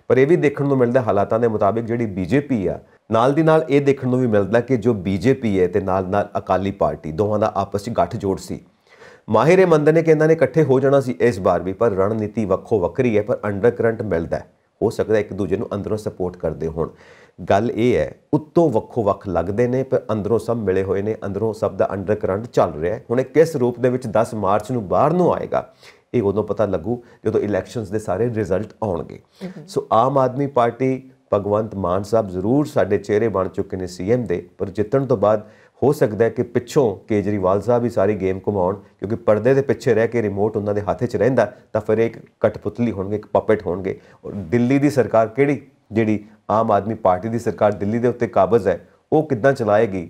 ਪਰ ਇਹ ਵੀ ਦੇਖਣ ਨੂੰ ਮਿਲਦਾ ਹਾਲਾਤਾਂ ਦੇ ਮੁਤਾਬਿਕ ਜਿਹੜੀ ਬੀਜੇਪੀ ਆ ਨਾਲ ਦੀ ਨਾਲ ਇਹ ਦੇਖਣ ਨੂੰ ਵੀ ਮਿਲਦਾ ਕਿ ਜੋ ਬੀਜੇਪੀ ਹੈ ਤੇ ਨਾਲ ਨਾਲ ਅਕਾਲੀ ਪਾਰਟੀ ਦੋਵਾਂ ਦਾ ਆਪਸ ਵਿੱਚ ਗੱਠ ਜੋੜ ਸੀ ਮਾਹਿਰ ਇਹ ਨੇ ਕਹਿੰਦਾ ਨੇ ਇਕੱਠੇ ਹੋ ਜਾਣਾ ਸੀ ਇਸ ਵਾਰ ਵੀ ਪਰ ਰਣਨੀਤੀ ਵੱਖੋ ਵੱਖਰੀ ਹੈ ਪਰ ਅੰਡਰ ਕਰੰਟ ਮਿਲਦਾ ਹੈ ਹੋ ਸਕਦਾ ਇੱਕ ਦੂਜੇ ਨੂੰ ਅੰਦਰੋਂ ਸਪੋਰਟ ਕਰਦੇ ਹੋਣ ਗੱਲ ਇਹ ਹੈ ਉੱਤੋਂ ਵੱਖੋ ਵੱਖ ਲੱਗਦੇ ਨੇ ਪਰ ਅੰਦਰੋਂ ਸਭ ਮਿਲੇ ਹੋਏ ਨੇ ਅੰਦਰੋਂ ਸਭ ਦਾ ਅੰਡਰ ਕਰੰਟ ਚੱਲ ਰਿਹਾ ਹੈ ਹੁਣ ਇਹ ਕਿਸ ਰੂਪ ਦੇ ਵਿੱਚ 10 ਮਾਰਚ ਨੂੰ ਬਾਹਰ ਨੂੰ ਆਏਗਾ ਇਹ ਉਦੋਂ ਪਤਾ ਲੱਗੂ ਜਦੋਂ ਇਲੈਕਸ਼ਨਸ ਦੇ ਸਾਰੇ ਰਿਜ਼ਲਟ ਆਉਣਗੇ ਸੋ ਆਮ ਆਦਮੀ ਪਾਰਟੀ ਭਗਵੰਤ ਮਾਨ ਸਾਹਿਬ ਜ਼ਰੂਰ ਸਾਡੇ ਚਿਹਰੇ ਬਣ ਚੁੱਕੇ ਨੇ ਸੀਐਮ ਦੇ ਪਰ ਜਿੱਤਣ ਤੋਂ ਬਾਅਦ ਹੋ ਸਕਦਾ ਹੈ ਕਿ ਪਿੱਛੋਂ ਕੇਜਰੀਵਾਲ ਸਾਹਿਬ ਹੀ ਸਾਰੀ ਗੇਮ ਘੁਮਾਉਣ ਕਿਉਂਕਿ ਪਰਦੇ ਦੇ ਪਿੱਛੇ ਰਹਿ ਕੇ ਰਿਮੋਟ ਉਹਨਾਂ ਦੇ ਹੱਥ 'ਚ ਰਹਿੰਦਾ ਤਾਂ ਫਿਰ ਇੱਕ ਕਟਪੁਤਲੀ ਹੋਣਗੇ ਇੱਕ ਪਪੇਟ ਹੋਣਗੇ ਔਰ ਦਿੱਲੀ ਦੀ ਸਰਕਾਰ ਕਿਹੜੀ ਜਿਹੜੀ ਆਮ ਆਦਮੀ ਪਾਰਟੀ ਦੀ ਸਰਕਾਰ ਦਿੱਲੀ ਦੇ ਉੱਤੇ ਕਾਬਜ਼ ਹੈ ਉਹ ਕਿੱਦਾਂ ਚਲਾਏਗੀ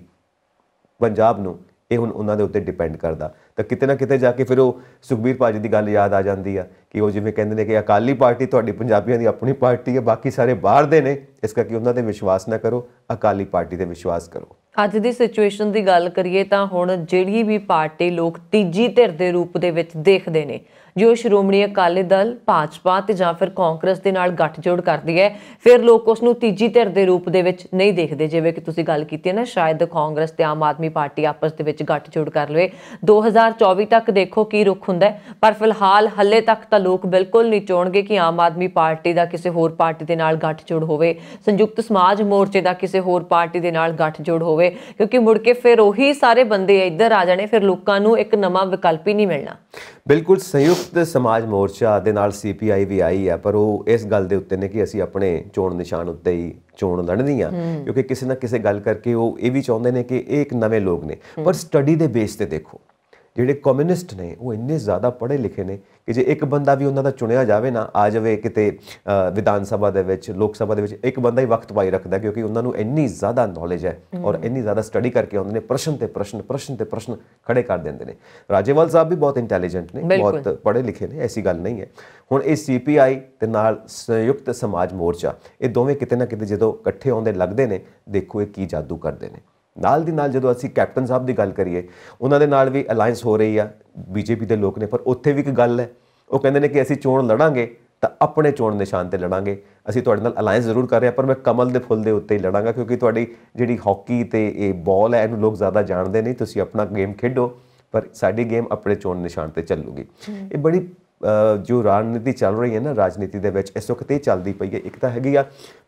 ਪੰਜਾਬ ਨੂੰ ਇਹ ਹੁਣ ਉਹਨਾਂ ਦੇ ਉੱਤੇ ਡਿਪੈਂਡ ਕਰਦਾ ਤਾਂ ਕਿਤੇ ਨਾ ਕਿਤੇ ਜਾ ਕੇ ਫਿਰ ਉਹ ਸੁਖਬੀਰ ਭਾਜੀ ਦੀ ਗੱਲ ਯਾਦ ਆ ਜਾਂਦੀ ਆ ਕਿ ਉਹ ਜਿਵੇਂ ਕਹਿੰਦੇ ਨੇ ਕਿ ਅਕਾਲੀ ਪਾਰਟੀ ਤੁਹਾਡੀ ਪੰਜਾਬੀਆਂ ਦੀ ਆਪਣੀ ਪਾਰਟੀ ਹੈ ਬਾਕੀ ਸਾਰੇ ਬਾਹਰ ਦੇ ਨੇ ਇਸ ਕਰਕੇ ਉਹਨਾਂ ਤੇ ਵਿਸ਼ਵਾਸ ਨਾ ਕਰੋ ਅਕਾਲੀ ਪਾਰਟੀ ਤੇ ਵਿਸ਼ਵਾਸ ਕਰੋ ਅੱਜ ਦੀ ਸਿਚੁਏਸ਼ਨ ਦੀ ਗੱਲ ਕਰੀਏ ਤਾਂ ਹੁਣ ਜਿਹੜੀ ਵੀ ਪਾਰਟੀ ਲੋਕ ਤੀਜੀ ਧਿਰ ਦੇ ਰੂਪ ਦੇ ਵਿੱਚ ਦੇਖਦੇ ਨੇ ਜੋ ਸ਼੍ਰੋਮਣੀ ਅਕਾਲੀ ਦਲ ਭਾਜਪਾ ਤੇ ਜਾਂ ਫਿਰ ਕਾਂਗਰਸ ਦੇ ਨਾਲ ਗੱਠਜੋੜ ਕਰਦੀ ਹੈ ਫਿਰ ਲੋਕ ਉਸ ਨੂੰ ਤੀਜੀ ਧਿਰ ਦੇ ਰੂਪ ਦੇ ਵਿੱਚ ਨਹੀਂ ਦੇਖਦੇ ਜਿਵੇਂ ਕਿ ਤੁਸੀਂ ਗੱਲ ਕੀਤੀ ਹੈ ਨਾ ਸ਼ਾਇਦ ਕਾਂਗਰਸ ਤੇ ਆਮ ਆਦਮੀ ਪਾਰਟੀ ਆਪਸ ਦੇ ਵਿੱਚ ਗੱਠਜੋੜ ਕਰ ਲਵੇ 2024 ਤੱਕ ਦੇਖੋ ਕੀ ਰੁਖ ਹੁੰਦਾ ਪਰ ਫਿਲਹਾਲ ਹੱਲੇ ਤੱਕ ਤਾਂ ਲੋਕ ਬਿਲਕੁਲ ਨਹੀਂ ਚਾਹਣਗੇ ਕਿ ਆਮ ਆਦਮੀ ਪਾਰਟੀ ਦਾ ਕਿਸੇ ਹੋਰ ਪਾਰਟੀ ਦੇ ਨਾਲ ਗੱਠਜੋੜ ਹੋਵੇ ਸੰਯੁਕਤ ਸਮਾਜ ਮੋਰਚੇ ਦਾ ਕਿਸੇ ਹੋਰ ਪਾਰਟੀ ਦੇ ਨਾਲ ਗੱਠਜੋੜ ਹੋਵੇ ਕਿਉਂਕਿ ਮੁੜ ਕੇ ਫਿਰ ਉਹੀ ਸਾਰੇ ਬੰਦੇ ਇੱਧਰ ਆ ਜਾਣੇ ਫਿਰ ਲੋਕਾਂ ਨੂੰ ਇੱਕ ਨਵਾਂ ਵਿਕਲਪ ਹੀ ਨਹੀਂ ਮਿਲਣਾ ਬਿਲਕੁਲ ਸੰਯੁਕਤ ਸੰਯੁਕਤ ਸਮਾਜ ਮੋਰਚਾ ਦੇ ਨਾਲ ਸੀਪੀਆਈ ਵੀ ਆਈ ਹੈ ਪਰ ਉਹ ਇਸ ਗੱਲ ਦੇ ਉੱਤੇ ਨੇ ਕਿ ਅਸੀਂ ਆਪਣੇ ਚੋਣ ਨਿਸ਼ਾਨ ਉੱਤੇ ਹੀ ਚੋਣ ਲੜਨੀ ਆ ਕਿਉਂਕਿ ਕਿਸੇ ਨਾ ਕਿਸੇ ਗੱਲ ਕਰਕੇ ਉਹ ਇਹ ਵੀ ਚਾਹੁੰਦੇ ਨੇ ਕਿ ਇਹ ਇੱਕ ਨਵੇਂ ਲੋਕ ਨੇ ਪਰ ਸਟੱਡੀ ਦੇ ਬੇਸ ਤੇ ਦੇਖੋ ਜਿਹੜੇ ਕਮਿਊਨਿਸਟ ਨੇ ਉਹ ਇੰਨੇ ਜ਼ਿਆਦਾ ਪੜ੍ਹੇ ਲਿਖੇ ਨੇ ਕਿ ਜੇ ਇੱਕ ਬੰਦਾ ਵੀ ਉਹਨਾਂ ਦਾ ਚੁਣਿਆ ਜਾਵੇ ਨਾ ਆ ਜਾਵੇ ਕਿਤੇ ਵਿਧਾਨ ਸਭਾ ਦੇ ਵਿੱਚ ਲੋਕ ਸਭਾ ਦੇ ਵਿੱਚ ਇੱਕ ਬੰਦਾ ਹੀ ਵਕਤ ਪਾਈ ਰੱਖਦਾ ਕਿਉਂਕਿ ਉਹਨਾਂ ਨੂੰ ਇੰਨੀ ਜ਼ਿਆਦਾ ਨੌਲੇਜ ਹੈ ਔਰ ਇੰਨੀ ਜ਼ਿਆਦਾ ਸਟੱਡੀ ਕਰਕੇ ਉਹਨਾਂ ਨੇ ਪ੍ਰਸ਼ਨ ਤੇ ਪ੍ਰਸ਼ਨ ਪ੍ਰਸ਼ਨ ਤੇ ਪ੍ਰਸ਼ਨ ਖੜੇ ਕਰ ਦਿੰਦੇ ਨੇ ਰਾਜੇਵਾਲ ਸਾਹਿਬ ਵੀ ਬਹੁਤ ਇੰਟੈਲੀਜੈਂਟ ਨੇ ਬਹੁਤ ਪੜ੍ਹੇ ਲਿਖੇ ਨੇ ਐਸੀ ਗੱਲ ਨਹੀਂ ਹੈ ਹੁਣ ਇਹ ਸੀਪੀਆਈ ਤੇ ਨਾਲ ਸੰਯੁਕਤ ਸਮਾਜ ਮੋਰਚਾ ਇਹ ਦੋਵੇਂ ਕਿਤੇ ਨਾ ਕਿਤੇ ਜਦੋਂ ਇਕੱਠੇ ਆਉਂਦੇ ਲੱਗਦੇ ਨੇ ਦੇਖੋ ਇਹ ਕੀ ਜਾਦੂ ਕਰਦੇ ਨੇ ਨਾਲ ਦੀ ਨਾਲ ਜਦੋਂ ਅਸੀਂ ਕੈਪਟਨ ਸਾਹਿਬ ਦੀ ਗੱਲ ਕਰੀਏ ਉਹਨਾਂ ਦੇ ਨਾਲ ਵੀ ਅਲਾਈਅੰਸ ਹੋ ਰਹੀ ਆ ਬੀਜੇਪੀ ਦੇ ਲੋਕ ਨੇ ਪਰ ਉੱਥੇ ਵੀ ਇੱਕ ਗੱਲ ਹੈ ਉਹ ਕਹਿੰਦੇ ਨੇ ਕਿ ਅਸੀਂ ਚੋਣ ਲੜਾਂਗੇ ਤਾਂ ਆਪਣੇ ਚੋਣ ਨਿਸ਼ਾਨ ਤੇ ਲੜਾਂਗੇ ਅਸੀਂ ਤੁਹਾਡੇ ਨਾਲ ਅਲਾਈਅੰਸ ਜ਼ਰੂਰ ਕਰ ਰਹੇ ਆ ਪਰ ਮੈਂ ਕਮਲ ਦੇ ਫੁੱਲ ਦੇ ਉੱਤੇ ਹੀ ਲੜਾਂਗਾ ਕਿਉਂਕਿ ਤੁਹਾਡੀ ਜਿਹੜੀ ਹਾਕੀ ਤੇ ਇਹ ਬਾਲ ਹੈ ਇਹਨੂੰ ਲੋਕ ਜ਼ਿਆਦਾ ਜਾਣਦੇ ਨਹੀਂ ਤੁਸੀਂ ਆਪਣਾ ਗੇਮ ਖੇਡੋ ਪਰ ਸਾਡੀ ਗੇਮ ਆਪਣੇ ਚੋਣ ਨਿਸ਼ਾਨ ਤੇ ਚੱਲੂਗੀ ਇਹ ਬੜੀ ਜੋ ਰਾਜਨੀਤੀ ਚੱਲ ਰਹੀ ਹੈ ਨਾ ਰਾਜਨੀਤੀ ਦੇ ਵਿੱਚ ਇਸ ਵਕਤ ਇਹ ਚੱਲਦੀ ਪਈ ਹੈ ਇੱਕ ਤਾਂ ਹੈਗੀ ਆ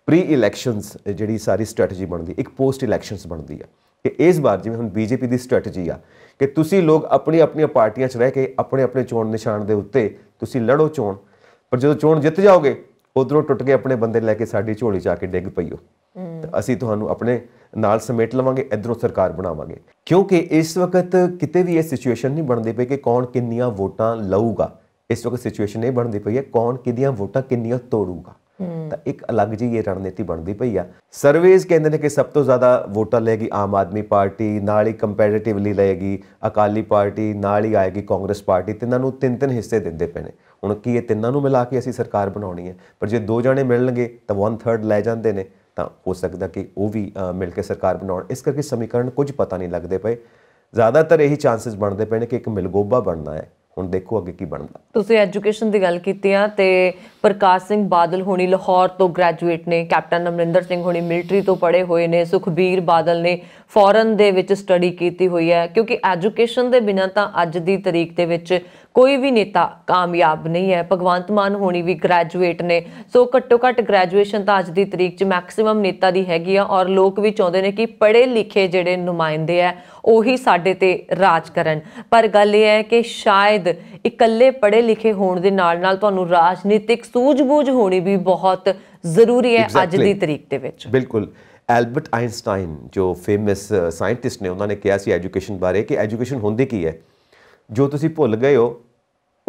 ਪ੍ਰੀ ਇਲੈਕਸ਼ਨਸ ਜਿਹੜੀ ਸਾਰੀ ਸਟ੍ਰੈਟਜੀ ਬਣਦੀ ਇੱਕ ਪੋਸਟ ਇਲੈਕਸ਼ਨਸ ਬਣਦੀ ਆ ਕਿ ਇਸ ਵਾਰ ਜਿਵੇਂ ਹੁਣ ਬੀਜੇਪੀ ਦੀ ਸਟ੍ਰੈਟਜੀ ਆ ਕਿ ਤੁਸੀਂ ਲੋਕ ਆਪਣੀ ਆਪਣੀਆਂ ਪਾਰਟੀਆਂ 'ਚ ਰਹਿ ਕੇ ਆਪਣੇ ਆਪਣੇ ਚੋਣ ਨਿਸ਼ਾਨ ਦੇ ਉੱਤੇ ਤੁਸੀਂ ਲੜੋ ਚੋਣ ਪਰ ਜਦੋਂ ਚੋਣ ਜਿੱਤ ਜਾਓਗੇ ਉਧਰੋਂ ਟੁੱਟ ਕੇ ਆਪਣੇ ਬੰਦੇ ਲੈ ਕੇ ਸਾਡੀ ਝੋਲੀ ਜਾ ਕੇ ਡਿੱਗ ਪਈਓ ਤਾਂ ਅਸੀਂ ਤੁਹਾਨੂੰ ਆਪਣੇ ਨਾਲ ਸਮੇਟ ਲਵਾਂਗੇ ਇਧਰੋਂ ਸਰਕਾਰ ਬਣਾਵਾਂਗੇ ਕਿਉਂਕਿ ਇਸ ਵਕਤ ਕਿਤੇ ਵੀ ਇਹ ਸਿਚੁਏਸ਼ਨ ਨਹੀਂ ਬਣਦੀ ਪਈ ਕਿ ਕੌਣ ਕਿੰਨੀਆਂ ਵੋਟਾਂ ਲਊਗਾ ਇਸ ਵਕਤ ਸਿਚੁਏਸ਼ਨ ਇਹ ਬਣਦੀ ਪਈ ਹੈ ਕੌਣ ਕਿਦੀਆਂ ਵੋਟਾਂ ਕਿੰਨੀਆਂ ਤੋੜੂਗਾ ਤਾਂ ਇੱਕ ਅਲੱਗ ਜੀ ਇਹ ਰਣਨੀਤੀ ਬਣਦੀ ਪਈ ਆ ਸਰਵੇਜ਼ ਕਹਿੰਦੇ ਨੇ ਕਿ ਸਭ ਤੋਂ ਜ਼ਿਆਦਾ ਵੋਟਾਂ ਲੈਗੀ ਆਮ ਆਦਮੀ ਪਾਰਟੀ ਨਾਲ ਹੀ ਕੰਪੈਰੀਟਿਵਲੀ ਲੈਗੀ ਅਕਾਲੀ ਪਾਰਟੀ ਨਾਲ ਹੀ ਆਏਗੀ ਕਾਂਗਰਸ ਪਾਰਟੀ ਤਿੰਨਾਂ ਨੂੰ ਤਿੰਨ ਤਿੰਨ ਹਿੱਸੇ ਦਿੰਦੇ ਪਏ ਨੇ ਹੁਣ ਕੀ ਇਹ ਤਿੰਨਾਂ ਨੂੰ ਮਿਲਾ ਕੇ ਅਸੀਂ ਸਰਕਾਰ ਬਣਾਉਣੀ ਹੈ ਪਰ ਜੇ ਦੋ ਜਾਣੇ ਮਿਲਣਗੇ ਤਾਂ 1/3 ਲੈ ਜਾਂਦੇ ਨੇ ਤਾਂ ਹੋ ਸਕਦਾ ਕਿ ਉਹ ਵੀ ਮਿਲ ਕੇ ਸਰਕਾਰ ਬਣਾਉਣ ਇਸ ਕਰਕੇ ਸਮੀਕਰਨ ਕੁਝ ਪਤਾ ਨਹੀਂ ਲੱਗਦੇ ਪਏ ਜ਼ਿਆਦਾਤਰ ਇਹੀ ਚਾਂਸਸ ਬਣਦੇ ਪਏ ਨੇ ਕਿ ਇੱਕ ਮਿਲਗੋਬਾ ਬਣਨਾ ਹੈ ਹੁਣ ਦੇਖੋ ਅੱਗੇ ਕੀ ਬਣਦਾ ਤੁਸੀਂ ਐਜੂਕੇਸ਼ਨ ਦੀ ਗੱਲ ਕੀਤੀ ਆ ਤੇ ਪ੍ਰਕਾਸ਼ ਸਿੰਘ ਬਾਦਲ ਹੋਣੀ ਲਾਹੌਰ ਤੋਂ ਗ੍ਰੈਜੂਏਟ ਨੇ ਕੈਪਟਨ ਅਮਰਿੰਦਰ ਸਿੰਘ ਹੋਣੀ ਮਿਲਟਰੀ ਤੋਂ ਪੜ੍ਹੇ ਹੋਏ ਨੇ ਸੁਖਬੀਰ ਬਾਦਲ ਨੇ ਫੋਰਨ ਦੇ ਵਿੱਚ ਸਟੱਡੀ ਕੀਤੀ ਹੋਈ ਹੈ ਕਿਉਂਕਿ ਐਜੂਕੇਸ਼ਨ ਦੇ ਬਿਨਾਂ ਤਾਂ ਅੱਜ ਦੀ ਤਰੀਕ ਦੇ ਵਿੱਚ ਕੋਈ ਵੀ ਨੇਤਾ ਕਾਮਯਾਬ ਨਹੀਂ ਹੈ ਭਗਵੰਤ ਮਾਨ ਹੋਣੀ ਵੀ ਗ੍ਰੈਜੂਏਟ ਨੇ ਸੋ ਘੱਟੋ ਘੱਟ ਗ੍ਰੈਜੂਏਸ਼ਨ ਤਾਂ ਅੱਜ ਦੀ ਤਰੀਕ 'ਚ ਮੈਕਸਿਮਮ ਨੇਤਾ ਦੀ ਹੈਗੀ ਆ ਔਰ ਲੋਕ ਵੀ ਚਾਹੁੰਦੇ ਨੇ ਕਿ ਪੜ੍ਹੇ ਲਿਖੇ ਜਿਹੜੇ ਨੁਮਾਇੰਦੇ ਆ ਉਹੀ ਸਾਡੇ ਤੇ ਰਾਜ ਕਰਨ ਪਰ ਗੱਲ ਇਹ ਹੈ ਕਿ ਸ਼ਾਇਦ ਇਕੱਲੇ ਪੜ੍ਹੇ ਲਿਖੇ ਹੋਣ ਦੇ ਨਾਲ ਨਾਲ ਤੁਹਾਨੂੰ ਰਾਜਨੀਤਿਕ ਸੂਝ-ਬੂਝ ਹੋਣੀ ਵੀ ਬਹੁਤ ਜ਼ਰੂਰੀ ਹੈ ਅੱਜ ਦੀ ਤਰੀਕ ਦੇ ਵਿੱਚ ਬਿਲਕੁਲ ਐਲਬਰਟ ਆਇਨਸਟਾਈਨ ਜੋ ਫੇਮਸ ਸਾਇੰਟਿਸਟ ਨੇ ਉਹਨਾਂ ਨੇ ਕਿਹਾ ਸੀ ਐਜੂਕੇਸ਼ਨ ਬਾਰੇ ਕਿ ਐਜੂਕੇਸ਼ਨ ਹੁੰਦੀ ਕੀ ਹੈ ਜੋ ਤੁਸੀਂ ਭੁੱਲ ਗਏ ਹੋ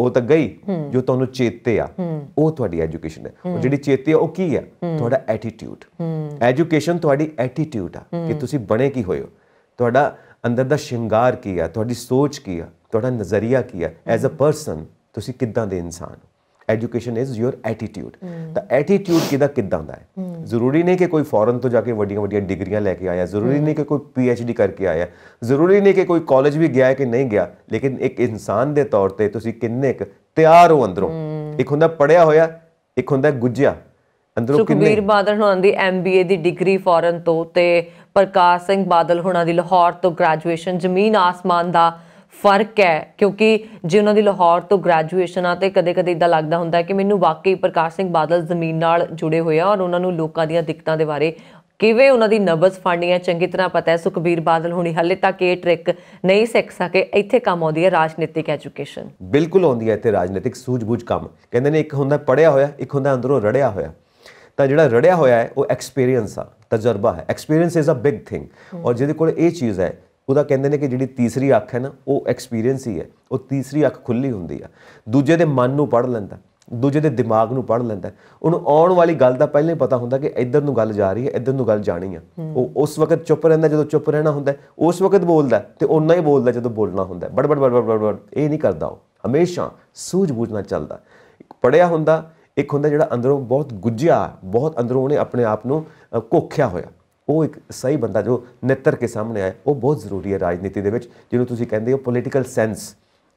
ਉਹ ਤਾਂ ਗਈ ਜੋ ਤੁਹਾਨੂੰ ਚੇਤੇ ਆ ਉਹ ਤੁਹਾਡੀ ਐਜੂਕੇਸ਼ਨ ਹੈ ਉਹ ਜਿਹੜੀ ਚੇਤੇ ਆ ਉਹ ਕੀ ਆ ਤੁਹਾਡਾ ਐਟੀਟਿਊਡ ਐਜੂਕੇਸ਼ਨ ਤੁਹਾਡੀ ਐਟੀਟਿਊਡ ਆ ਕਿ ਤੁਸੀਂ ਬਣੇ ਕੀ ਹੋਏ ਹੋ ਤੁਹਾਡਾ ਅੰਦਰ ਦਾ ਸ਼ਿੰਗਾਰ ਕੀ ਆ ਤੁਹਾਡੀ ਸੋਚ ਕੀ ਆ ਤੁਹਾਡਾ ਨਜ਼ਰੀਆ ਕੀ ਆ ਐਜ਼ ਅ ਪਰਸਨ ਤੁਸੀਂ ਕਿੱਦਾਂ ਦੇ ਇਨਸਾਨ ਹੋ ਐਜੂਕੇਸ਼ਨ ਇਜ਼ ਯੋਰ ਐਟੀਟਿਊਡ ਤਾਂ ਐਟੀਟਿਊਡ ਕਿਦਾ ਕਿਦਾਂ ਦਾ ਹੈ hmm. ਜ਼ਰੂਰੀ ਨਹੀਂ ਕਿ ਕੋਈ ਫੋਰਨ ਤੋਂ ਜਾ ਕੇ ਵੱਡੀਆਂ ਵੱਡੀਆਂ ਡਿਗਰੀਆਂ ਲੈ ਕੇ ਆਇਆ ਜ਼ਰੂਰੀ hmm. ਨਹੀਂ ਕਿ ਕੋਈ ਪੀ ਐਚ ਡੀ ਕਰਕੇ ਆਇਆ ਜ਼ਰੂਰੀ ਨਹੀਂ ਕਿ ਕੋਈ ਕਾਲਜ ਵੀ ਗਿਆ ਹੈ ਕਿ ਨਹੀਂ ਗਿਆ ਲੇਕਿਨ ਇੱਕ ਇਨਸਾਨ ਦੇ ਤੌਰ ਤੇ ਤੁਸੀਂ ਕਿੰਨੇ ਕੁ ਤਿਆਰ ਹੋ ਅੰਦਰੋਂ hmm. ਇੱਕ ਹੁੰਦਾ ਪੜਿਆ ਹੋਇਆ ਇੱਕ ਹੁੰਦਾ ਗੁੱਜਿਆ ਅੰਦਰੋਂ ਕਿੰਨੇ ਸੁਖਬੀਰ ਬਾਦਲ ਹੋਣ ਦੀ ਐਮਬੀਏ ਦੀ ਡਿਗਰੀ ਫੋਰਨ ਤੋਂ ਤੇ ਪ੍ਰਕਾਸ਼ ਸਿੰਘ ਬਾਦਲ ਹੋਣਾ ਦੀ ਲਾਹੌਰ ਤੋਂ ਗ੍ਰੈਜੂਏਸ਼ਨ ਜ਼ਮੀਨ ਆਸਮਾਨ ਦਾ ਫਰਕ ਹੈ ਕਿਉਂਕਿ ਜੇ ਉਹਨਾਂ ਦੀ ਲਾਹੌਰ ਤੋਂ ਗ੍ਰੈਜੂਏਸ਼ਨ ਆ ਤੇ ਕਦੇ-ਕਦੇ ਇਦਾਂ ਲੱਗਦਾ ਹੁੰਦਾ ਹੈ ਕਿ ਮੈਨੂੰ ਵਾਕਈ ਪ੍ਰਕਾਸ਼ ਸਿੰਘ ਬਾਦਲ ਜ਼ਮੀਨ ਨਾਲ ਜੁੜੇ ਹੋਏ ਆ ਔਰ ਉਹਨਾਂ ਨੂੰ ਲੋਕਾਂ ਦੀਆਂ ਦਿੱਕਤਾਂ ਦੇ ਬਾਰੇ ਕਿਵੇਂ ਉਹਨਾਂ ਦੀ ਨਬਜ਼ ਫੜਨੀ ਹੈ ਚੰਗੀ ਤਰ੍ਹਾਂ ਪਤਾ ਹੈ ਸੁਖਬੀਰ ਬਾਦਲ ਹੁਣੀ ਹੱਲੇ ਤੱਕ ਇਹ ਟ੍ਰਿਕ ਨਹੀਂ ਸਿੱਖ ਸਕੇ ਇੱਥੇ ਕੰਮ ਆਉਂਦੀ ਹੈ ਰਾਜਨੀਤਿਕ ਐਜੂਕੇਸ਼ਨ ਬਿਲਕੁਲ ਆਉਂਦੀ ਹੈ ਇੱਥੇ ਰਾਜਨੀਤਿਕ ਸੂਝ-ਬੂਝ ਕੰਮ ਕਹਿੰਦੇ ਨੇ ਇੱਕ ਹੁੰਦਾ ਪੜਿਆ ਹੋਇਆ ਇੱਕ ਹੁੰਦਾ ਅੰਦਰੋਂ ਰੜਿਆ ਹੋਇਆ ਤਾਂ ਜਿਹੜਾ ਰੜਿਆ ਹੋਇਆ ਹੈ ਉਹ ਐਕਸਪੀਰੀਅੰਸ ਆ ਤਜਰਬਾ ਹੈ experience is a big thing ਔਰ ਜਿਹਦੇ ਕੋਲ ਇਹ ਚੀਜ਼ ਹੈ ਉਹਦਾ ਕਹਿੰਦੇ ਨੇ ਕਿ ਜਿਹੜੀ ਤੀਸਰੀ ਅੱਖ ਹੈ ਨਾ ਉਹ ਐਕਸਪੀਰੀਅੰਸ ਹੀ ਹੈ ਉਹ ਤੀਸਰੀ ਅੱਖ ਖੁੱਲੀ ਹੁੰਦੀ ਆ ਦੂਜੇ ਦੇ ਮਨ ਨੂੰ ਪੜ ਲੈਂਦਾ ਦੂਜੇ ਦੇ ਦਿਮਾਗ ਨੂੰ ਪੜ ਲੈਂਦਾ ਉਹਨੂੰ ਆਉਣ ਵਾਲੀ ਗੱਲ ਦਾ ਪਹਿਲਾਂ ਹੀ ਪਤਾ ਹੁੰਦਾ ਕਿ ਇੱਧਰ ਨੂੰ ਗੱਲ ਜਾ ਰਹੀ ਹੈ ਇੱਧਰ ਨੂੰ ਗੱਲ ਜਾਣੀ ਆ ਉਹ ਉਸ ਵਕਤ ਚੁੱਪ ਰਹਿੰਦਾ ਜਦੋਂ ਚੁੱਪ ਰਹਿਣਾ ਹੁੰਦਾ ਉਸ ਵਕਤ ਬੋਲਦਾ ਤੇ ਉਨਾ ਹੀ ਬੋਲਦਾ ਜਦੋਂ ਬੋਲਣਾ ਹੁੰਦਾ ਬੜ ਬੜ ਬੜ ਬੜ ਬੜ ਇਹ ਨਹੀਂ ਕਰਦਾ ਉਹ ਹਮੇਸ਼ਾ ਸੂਝ-ਬੂਝ ਨਾਲ ਚੱਲਦਾ ਪੜਿਆ ਹੁੰਦਾ ਇੱਕ ਹੁੰਦਾ ਜਿਹੜਾ ਅੰਦਰੋਂ ਬਹੁਤ ਗੁੱਜਿਆ ਬਹੁਤ ਅੰਦਰੋਂ ਉਹਨੇ ਆਪਣੇ ਆਪ ਨੂੰ ਕੋਖਿਆ ਹੋਇਆ ਉਹ ਇੱਕ ਸਹੀ ਬੰਦਾ ਜੋ ਨੇਤਰ ਕੇ ਸਾਹਮਣੇ ਆਏ ਉਹ ਬਹੁਤ ਜ਼ਰੂਰੀ ਹੈ ਰਾਜਨੀਤੀ ਦੇ ਵਿੱਚ ਜਿਹਨੂੰ ਤੁਸੀਂ ਕਹਿੰਦੇ ਹੋ ਪੋਲੀਟੀਕਲ ਸੈਂਸ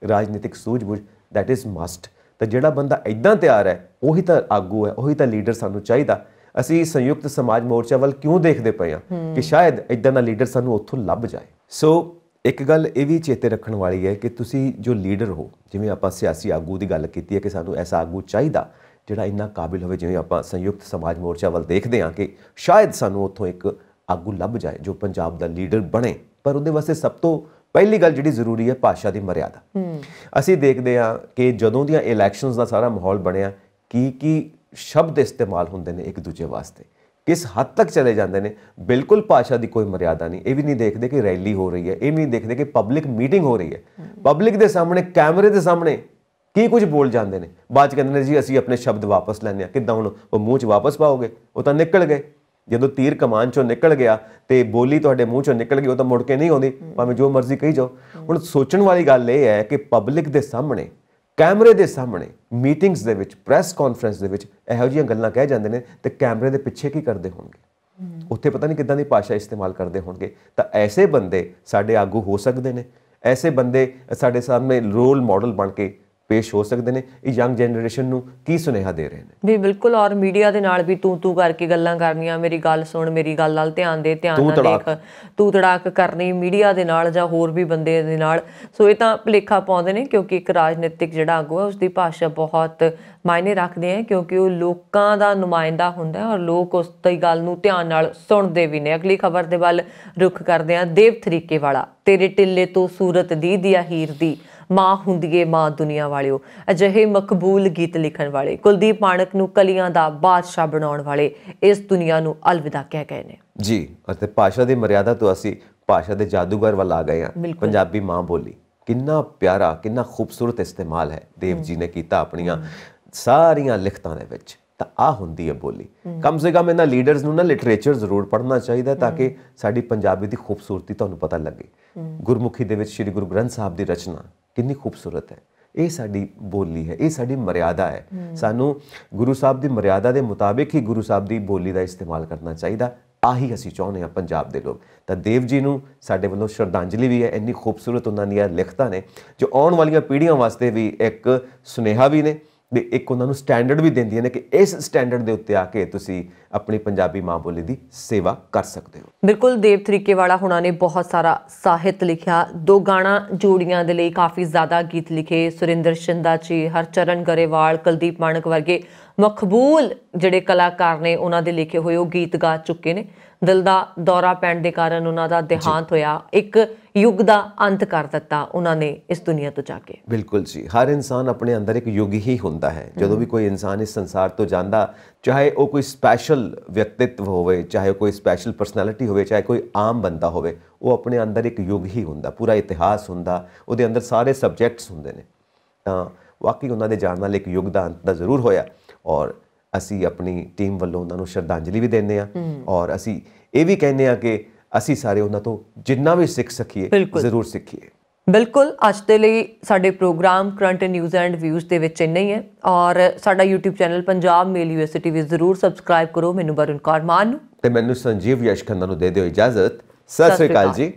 ਰਾਜਨੀਤਿਕ ਸੂਝ-ਬੂਝ ਥੈਟ ਇਜ਼ ਮਸਟ ਤਾਂ ਜਿਹੜਾ ਬੰਦਾ ਇਦਾਂ ਤਿਆਰ ਹੈ ਉਹੀ ਤਾਂ ਆਗੂ ਹੈ ਉਹੀ ਤਾਂ ਲੀਡਰ ਸਾਨੂੰ ਚਾਹੀਦਾ ਅਸੀਂ ਸੰਯੁਕਤ ਸਮਾਜ ਮੋਰਚਾ ਵੱਲ ਕਿਉਂ ਦੇਖਦੇ ਪਏ ਆ ਕਿ ਸ਼ਾਇਦ ਇਦਾਂ ਦਾ ਲੀਡਰ ਸਾਨੂੰ ਉੱਥੋਂ ਲੱਭ ਜਾਏ ਸੋ ਇੱਕ ਗੱਲ ਇਹ ਵੀ ਚੇਤੇ ਰੱਖਣ ਵਾਲੀ ਹੈ ਕਿ ਤੁਸੀਂ ਜੋ ਲੀਡਰ ਹੋ ਜਿਵੇਂ ਆਪਾਂ ਸਿਆਸੀ ਆਗੂ ਦੀ ਗੱਲ ਕੀਤੀ ਹੈ ਕਿ ਸਾਨੂੰ ਐਸਾ ਆਗੂ ਚਾਹੀਦਾ ਜਿਹੜਾ ਇੰਨਾ ਕਾਬਿਲ ਹੋਵੇ ਜਿਵੇਂ ਆਪਾਂ ਸੰਯੁਕਤ ਸਮਾਜ ਮੋਰਚਾ ਵੱਲ ਦੇਖਦੇ ਹਾਂ ਕਿ ਸ਼ਾਇਦ ਸਾਨੂੰ ਉੱਥੋਂ ਇੱਕ ਆਗੂ ਲੱਭ ਜਾਏ ਜੋ ਪੰਜਾਬ ਦਾ ਲੀਡਰ ਬਣੇ ਪਰ ਉਹਦੇ ਵਾਸਤੇ ਸਭ ਤੋਂ ਪਹਿਲੀ ਗੱਲ ਜਿਹੜੀ ਜ਼ਰੂਰੀ ਹੈ ਭਾਸ਼ਾ ਦੀ ਮਰਿਆਦਾ ਅਸੀਂ ਦੇਖਦੇ ਹਾਂ ਕਿ ਜਦੋਂ ਦੀਆਂ ਇਲੈਕਸ਼ਨਸ ਦਾ ਸਾਰਾ ਮਾਹੌਲ ਬਣਿਆ ਕੀ ਕੀ ਸ਼ਬਦ ਇਸਤੇਮਾਲ ਹੁੰਦੇ ਨੇ ਇੱਕ ਦੂਜੇ ਵਾਸਤੇ ਕਿਸ ਹੱਦ ਤੱਕ ਚਲੇ ਜਾਂਦੇ ਨੇ ਬਿਲਕੁਲ ਭਾਸ਼ਾ ਦੀ ਕੋਈ ਮਰਿਆਦਾ ਨਹੀਂ ਇਹ ਵੀ ਨਹੀਂ ਦੇਖਦੇ ਕਿ ਰੈਲੀ ਹੋ ਰਹੀ ਹੈ ਇਹ ਵੀ ਨਹੀਂ ਦੇਖਦੇ ਕਿ ਪਬਲਿਕ ਮੀਟਿੰਗ ਹੋ ਰਹੀ ਹੈ ਪਬਲਿਕ ਦੇ ਸਾਹਮਣੇ ਕੈਮਰੇ ਦੇ ਸਾਹਮਣੇ ਕੀ ਕੁਝ ਬੋਲ ਜਾਂਦੇ ਨੇ ਬਾਅਦ ਚ ਕਹਿੰਦੇ ਨੇ ਜੀ ਅਸੀਂ ਆਪਣੇ ਸ਼ਬਦ ਵਾਪਸ ਲੈਣੇ ਆ ਕਿੱਦਾਂ ਹੁਣ ਉਹ ਮੂੰਹ ਚ ਵਾਪਸ ਪਾਓਗੇ ਉਹ ਤਾਂ ਨਿਕਲ ਗਏ ਜਦੋਂ ਤੀਰ ਕਮਾਨ ਚੋਂ ਨਿਕਲ ਗਿਆ ਤੇ ਬੋਲੀ ਤੁਹਾਡੇ ਮੂੰਹ ਚੋਂ ਨਿਕਲ ਗਈ ਉਹ ਤਾਂ ਮੁੜ ਕੇ ਨਹੀਂ ਆਉਂਦੀ ਭਾਵੇਂ ਜੋ ਮਰਜ਼ੀ ਕਹੀ ਜਾਓ ਹੁਣ ਸੋਚਣ ਵਾਲੀ ਗੱਲ ਇਹ ਹੈ ਕਿ ਪਬਲਿਕ ਦੇ ਸਾਹਮਣੇ ਕੈਮਰੇ ਦੇ ਸਾਹਮਣੇ ਮੀਟਿੰਗਸ ਦੇ ਵਿੱਚ ਪ੍ਰੈਸ ਕਾਨਫਰੰਸ ਦੇ ਵਿੱਚ ਇਹੋ ਜਿਹੀਆਂ ਗੱਲਾਂ ਕਹਿ ਜਾਂਦੇ ਨੇ ਤੇ ਕੈਮਰੇ ਦੇ ਪਿੱਛੇ ਕੀ ਕਰਦੇ ਹੋਣਗੇ ਉੱਥੇ ਪਤਾ ਨਹੀਂ ਕਿੱਦਾਂ ਦੀ ਭਾਸ਼ਾ ਇਸਤੇਮਾਲ ਕਰਦੇ ਹੋਣਗੇ ਤਾਂ ਐਸੇ ਬੰਦੇ ਸਾਡੇ ਆਗੂ ਹੋ ਸਕਦੇ ਨੇ ਐਸੇ ਬੰਦੇ ਸਾਡੇ ਸਾਹਮਣੇ ਰੋਲ ਮਾਡਲ ਬਣ ਕੇ ਪੇਸ਼ ਹੋ ਸਕਦੇ ਨੇ ਇਹ ਯੰਗ ਜਨਰੇਸ਼ਨ ਨੂੰ ਕੀ ਸੁਨੇਹਾ ਦੇ ਰਹੇ ਨੇ ਵੀ ਬਿਲਕੁਲ ਔਰ ਮੀਡੀਆ ਦੇ ਨਾਲ ਵੀ ਤੂੰ ਤੂੰ ਕਰਕੇ ਗੱਲਾਂ ਕਰਨੀਆਂ ਮੇਰੀ ਗੱਲ ਸੁਣ ਮੇਰੀ ਗੱਲ ਨਾਲ ਧਿਆਨ ਦੇ ਧਿਆਨ ਨਾਲ ਦੇਖ ਤੂੰ ਤੜਾਕ ਕਰਨੀ ਮੀਡੀਆ ਦੇ ਨਾਲ ਜਾਂ ਹੋਰ ਵੀ ਬੰਦੇ ਦੇ ਨਾਲ ਸੋ ਇਹ ਤਾਂ ਭਲੇਖਾ ਪਾਉਂਦੇ ਨੇ ਕਿਉਂਕਿ ਇੱਕ ਰਾਜਨੀਤਿਕ ਜਿਹੜਾ ਆਗੂ ਹੈ ਉਸ ਦੀ ਭਾਸ਼ਾ ਬਹੁਤ ਮਾਇਨੇ ਰੱਖਦੇ ਹੈ ਕਿਉਂਕਿ ਉਹ ਲੋਕਾਂ ਦਾ ਨੁਮਾਇੰਦਾ ਹੁੰਦਾ ਹੈ ਔਰ ਲੋਕ ਉਸ ਤਈ ਗੱਲ ਨੂੰ ਧਿਆਨ ਨਾਲ ਸੁਣਦੇ ਵੀ ਨੇ ਅਗਲੀ ਖਬਰ ਦੇ ਵੱਲ ਰੁਖ ਕਰਦੇ ਆ ਦੇਵ ਤਰੀਕੇ ਵਾਲਾ ਤੇਰੇ ਟਿੱਲੇ ਤੋਂ ਸੂਰਤ ਦੀ ਦੀਆ ਹੀਰ ਦੀ ਮਾਂ ਹੁੰਦੀਏ ਮਾਂ ਦੁਨੀਆ ਵਾਲਿਓ ਅਜਿਹੇ ਮਕਬੂਲ ਗੀਤ ਲਿਖਣ ਵਾਲੇ ਕੁਲਦੀਪ ਮਾਨਕ ਨੂੰ ਕਲੀਆਂ ਦਾ ਬਾਦਸ਼ਾਹ ਬਣਾਉਣ ਵਾਲੇ ਇਸ ਦੁਨੀਆ ਨੂੰ ਅਲਵਿਦਾ ਕਹਿ ਗਏ ਨੇ ਜੀ ਅਤੇ ਭਾਸ਼ਾ ਦੀ ਮਰਿਆਦਾ ਤੋਂ ਅਸੀਂ ਭਾਸ਼ਾ ਦੇ ਜਾਦੂਗਰ ਵੱਲ ਆ ਗਏ ਹਾਂ ਪੰਜਾਬੀ ਮਾਂ ਬੋਲੀ ਕਿੰਨਾ ਪਿਆਰਾ ਕਿੰਨਾ ਖੂਬਸੂਰਤ ਇਸਤੇਮਾਲ ਹੈ ਦੇਵ ਜੀ ਨੇ ਕੀਤਾ ਆਪਣੀਆਂ ਸਾਰੀਆਂ ਲਿਖਤਾਂ ਦੇ ਵਿੱਚ ਤਾਂ ਆ ਹੁੰਦੀ ਹੈ ਬੋਲੀ ਕਮ ਸੇ ਕਮ ਇਹਨਾਂ ਲੀਡਰਸ ਨੂੰ ਨਾ ਲਿਟਰੇਚਰ ਜ਼ਰੂਰ ਪੜ੍ਹਨਾ ਚਾਹੀਦਾ ਤਾਂ ਕਿ ਸਾਡੀ ਪੰਜਾਬੀ ਦੀ ਖੂਬਸੂਰਤੀ ਤੁਹਾਨੂੰ ਪਤਾ ਲੱਗੇ ਗੁਰਮੁਖੀ ਦੇ ਵਿੱਚ ਸ੍ਰੀ ਗੁਰੂ ਗ੍ਰੰਥ ਸਾਹਿਬ ਦੀ ਰਚਨਾ ਕਿੰਨੀ ਖੂਬਸੂਰਤ ਹੈ ਇਹ ਸਾਡੀ ਬੋਲੀ ਹੈ ਇਹ ਸਾਡੀ ਮਰਿਆਦਾ ਹੈ ਸਾਨੂੰ ਗੁਰੂ ਸਾਹਿਬ ਦੀ ਮਰਿਆਦਾ ਦੇ ਮੁਤਾਬਿਕ ਹੀ ਗੁਰੂ ਸਾਹਿਬ ਦੀ ਬੋਲੀ ਦਾ ਇਸਤੇਮਾਲ ਕਰਨਾ ਚਾਹੀਦਾ ਆਹੀ ਅਸੀਂ ਚਾਹੁੰਦੇ ਹਾਂ ਪੰਜਾਬ ਦੇ ਲੋਕ ਤਾਂ ਦੇਵ ਜੀ ਨੂੰ ਸਾਡੇ ਵੱਲੋਂ ਸ਼ਰਧਾਂਜਲੀ ਵੀ ਹੈ ਇੰਨੀ ਖੂਬਸੂਰਤ ਉਹਨਾਂ ਦੀਆਂ ਲਿਖਤਾਂ ਨੇ ਜੋ ਆਉਣ ਵਾਲੀਆਂ ਪੀੜ੍ਹੀਆਂ ਵਾਸਤੇ ਵੀ ਇੱਕ ਸੁਨੇਹਾ ਵੀ ਨੇ ਦੇ ਇੱਕ ਉਹਨਾਂ ਨੂੰ ਸਟੈਂਡਰਡ ਵੀ ਦਿੰਦੀਆਂ ਨੇ ਕਿ ਇਸ ਸਟੈਂਡਰਡ ਦੇ ਉੱਤੇ ਆ ਕੇ ਤੁਸੀਂ ਆਪਣੀ ਪੰਜਾਬੀ ਮਾਂ ਬੋਲੀ ਦੀ ਸੇਵਾ ਕਰ ਸਕਦੇ ਹੋ ਬਿਲਕੁਲ ਦੇਵ ਤਰੀਕੇ ਵਾਲਾ ਹੁਣਾਂ ਨੇ ਬਹੁਤ ਸਾਰਾ ਸਾਹਿਤ ਲਿਖਿਆ ਦੋ ਗਾਣਾ ਜੋੜੀਆਂ ਦੇ ਲਈ ਕਾਫੀ ਜ਼ਿਆਦਾ ਗੀਤ ਲਿਖੇ ਸੁਰਿੰਦਰ ਸ਼ਿੰਦਾ ਜੀ ਹਰਚਰਨ ਗਰੇਵਾਲ ਕੁਲਦੀਪ ਮਾਨਕ ਵਰਗੇ ਮਕਬੂਲ ਜਿਹੜੇ ਕਲਾਕਾਰ ਨੇ ਉਹਨਾਂ ਦੇ ਲਿਖੇ ਹੋਏ ਉਹ ਗੀਤ ਗਾ ਚੁੱਕੇ ਨੇ ਦਿਲ ਦਾ ਦੌਰਾ ਪੈਣ ਦੇ ਕਾਰਨ ਉਹਨਾਂ ਦਾ ਦੇਹਾਂਤ ਹੋਇਆ ਇੱਕ ਯੁੱਗ ਦਾ ਅੰਤ ਕਰ ਦਿੱਤਾ ਉਹਨਾਂ ਨੇ ਇਸ ਦੁਨੀਆ ਤੋਂ ਜਾ ਕੇ ਬਿਲਕੁਲ ਜੀ ਹਰ ਇਨਸਾਨ ਆਪਣੇ ਅੰਦਰ ਇੱਕ ਯੁੱਗ ਹੀ ਹੁੰਦਾ ਹੈ ਜਦੋਂ ਵੀ ਕੋਈ ਇਨਸਾਨ ਇਸ ਸੰਸਾਰ ਤੋਂ ਜਾਂਦਾ ਚਾਹੇ ਉਹ ਕੋਈ ਸਪੈਸ਼ਲ ਵਿਅਕਤੀਤਵ ਹੋਵੇ ਚਾਹੇ ਕੋਈ ਸਪੈਸ਼ਲ ਪਰਸਨੈਲਿਟੀ ਹੋਵੇ ਚਾਹੇ ਕੋਈ ਆਮ ਬੰਦਾ ਹੋਵੇ ਉਹ ਆਪਣੇ ਅੰਦਰ ਇੱਕ ਯੁੱਗ ਹੀ ਹੁੰਦਾ ਪੂਰਾ ਇਤਿਹਾਸ ਹੁੰਦਾ ਉਹਦੇ ਅੰਦਰ ਸਾਰੇ ਸਬਜੈਕਟਸ ਹੁੰਦੇ ਨੇ ਤਾਂ ਵਾਕਈ ਉਹਨਾਂ ਦੇ ਜਾਣ ਨਾਲ ਇੱਕ ਯੁੱਗ ਦਾ ਅੰਤ ਦਾ ਜ਼ਰੂਰ ਹੋਇਆ ਔਰ ਅਸੀਂ ਆਪਣੀ ਟੀਮ ਵੱਲੋਂ ਉਹਨਾਂ ਨੂੰ ਸ਼ਰਧਾਂਜਲੀ ਵੀ ਦਿੰਦੇ ਆ ਔਰ ਅਸੀਂ ਇਹ ਵੀ ਕਹਿੰਦੇ ਆ ਕਿ ਅਸੀਂ ਸਾਰੇ ਉਹਨਾਂ ਤੋਂ ਜਿੰਨਾ ਵੀ ਸਿੱਖ ਸਕੀਏ ਜ਼ਰੂਰ ਸਿੱਖੀਏ ਬਿਲਕੁਲ ਅੱਜ ਦੇ ਲਈ ਸਾਡੇ programme current news and views ਦੇ ਵਿੱਚ ਇੰਨਾ ਹੀ ਹੈ ਔਰ ਸਾਡਾ YouTube channel Punjab mail university ਵੀ ਜ਼ਰੂਰ ਸਬਸਕ੍ਰਾਈਬ ਕਰੋ ਮੈਨੂੰ ਬਰਨ ਕੌਰ ਮਾਨ ਨੂੰ ਤੇ ਮੈਨੂੰ ਸੰਜੀਵ ਯਸ਼ਖੰਦਾ ਨੂੰ ਦੇ ਦਿਓ ਇਜਾਜ਼ਤ ਸਤਿ ਸ੍ਰੀ ਅਕਾਲ ਜੀ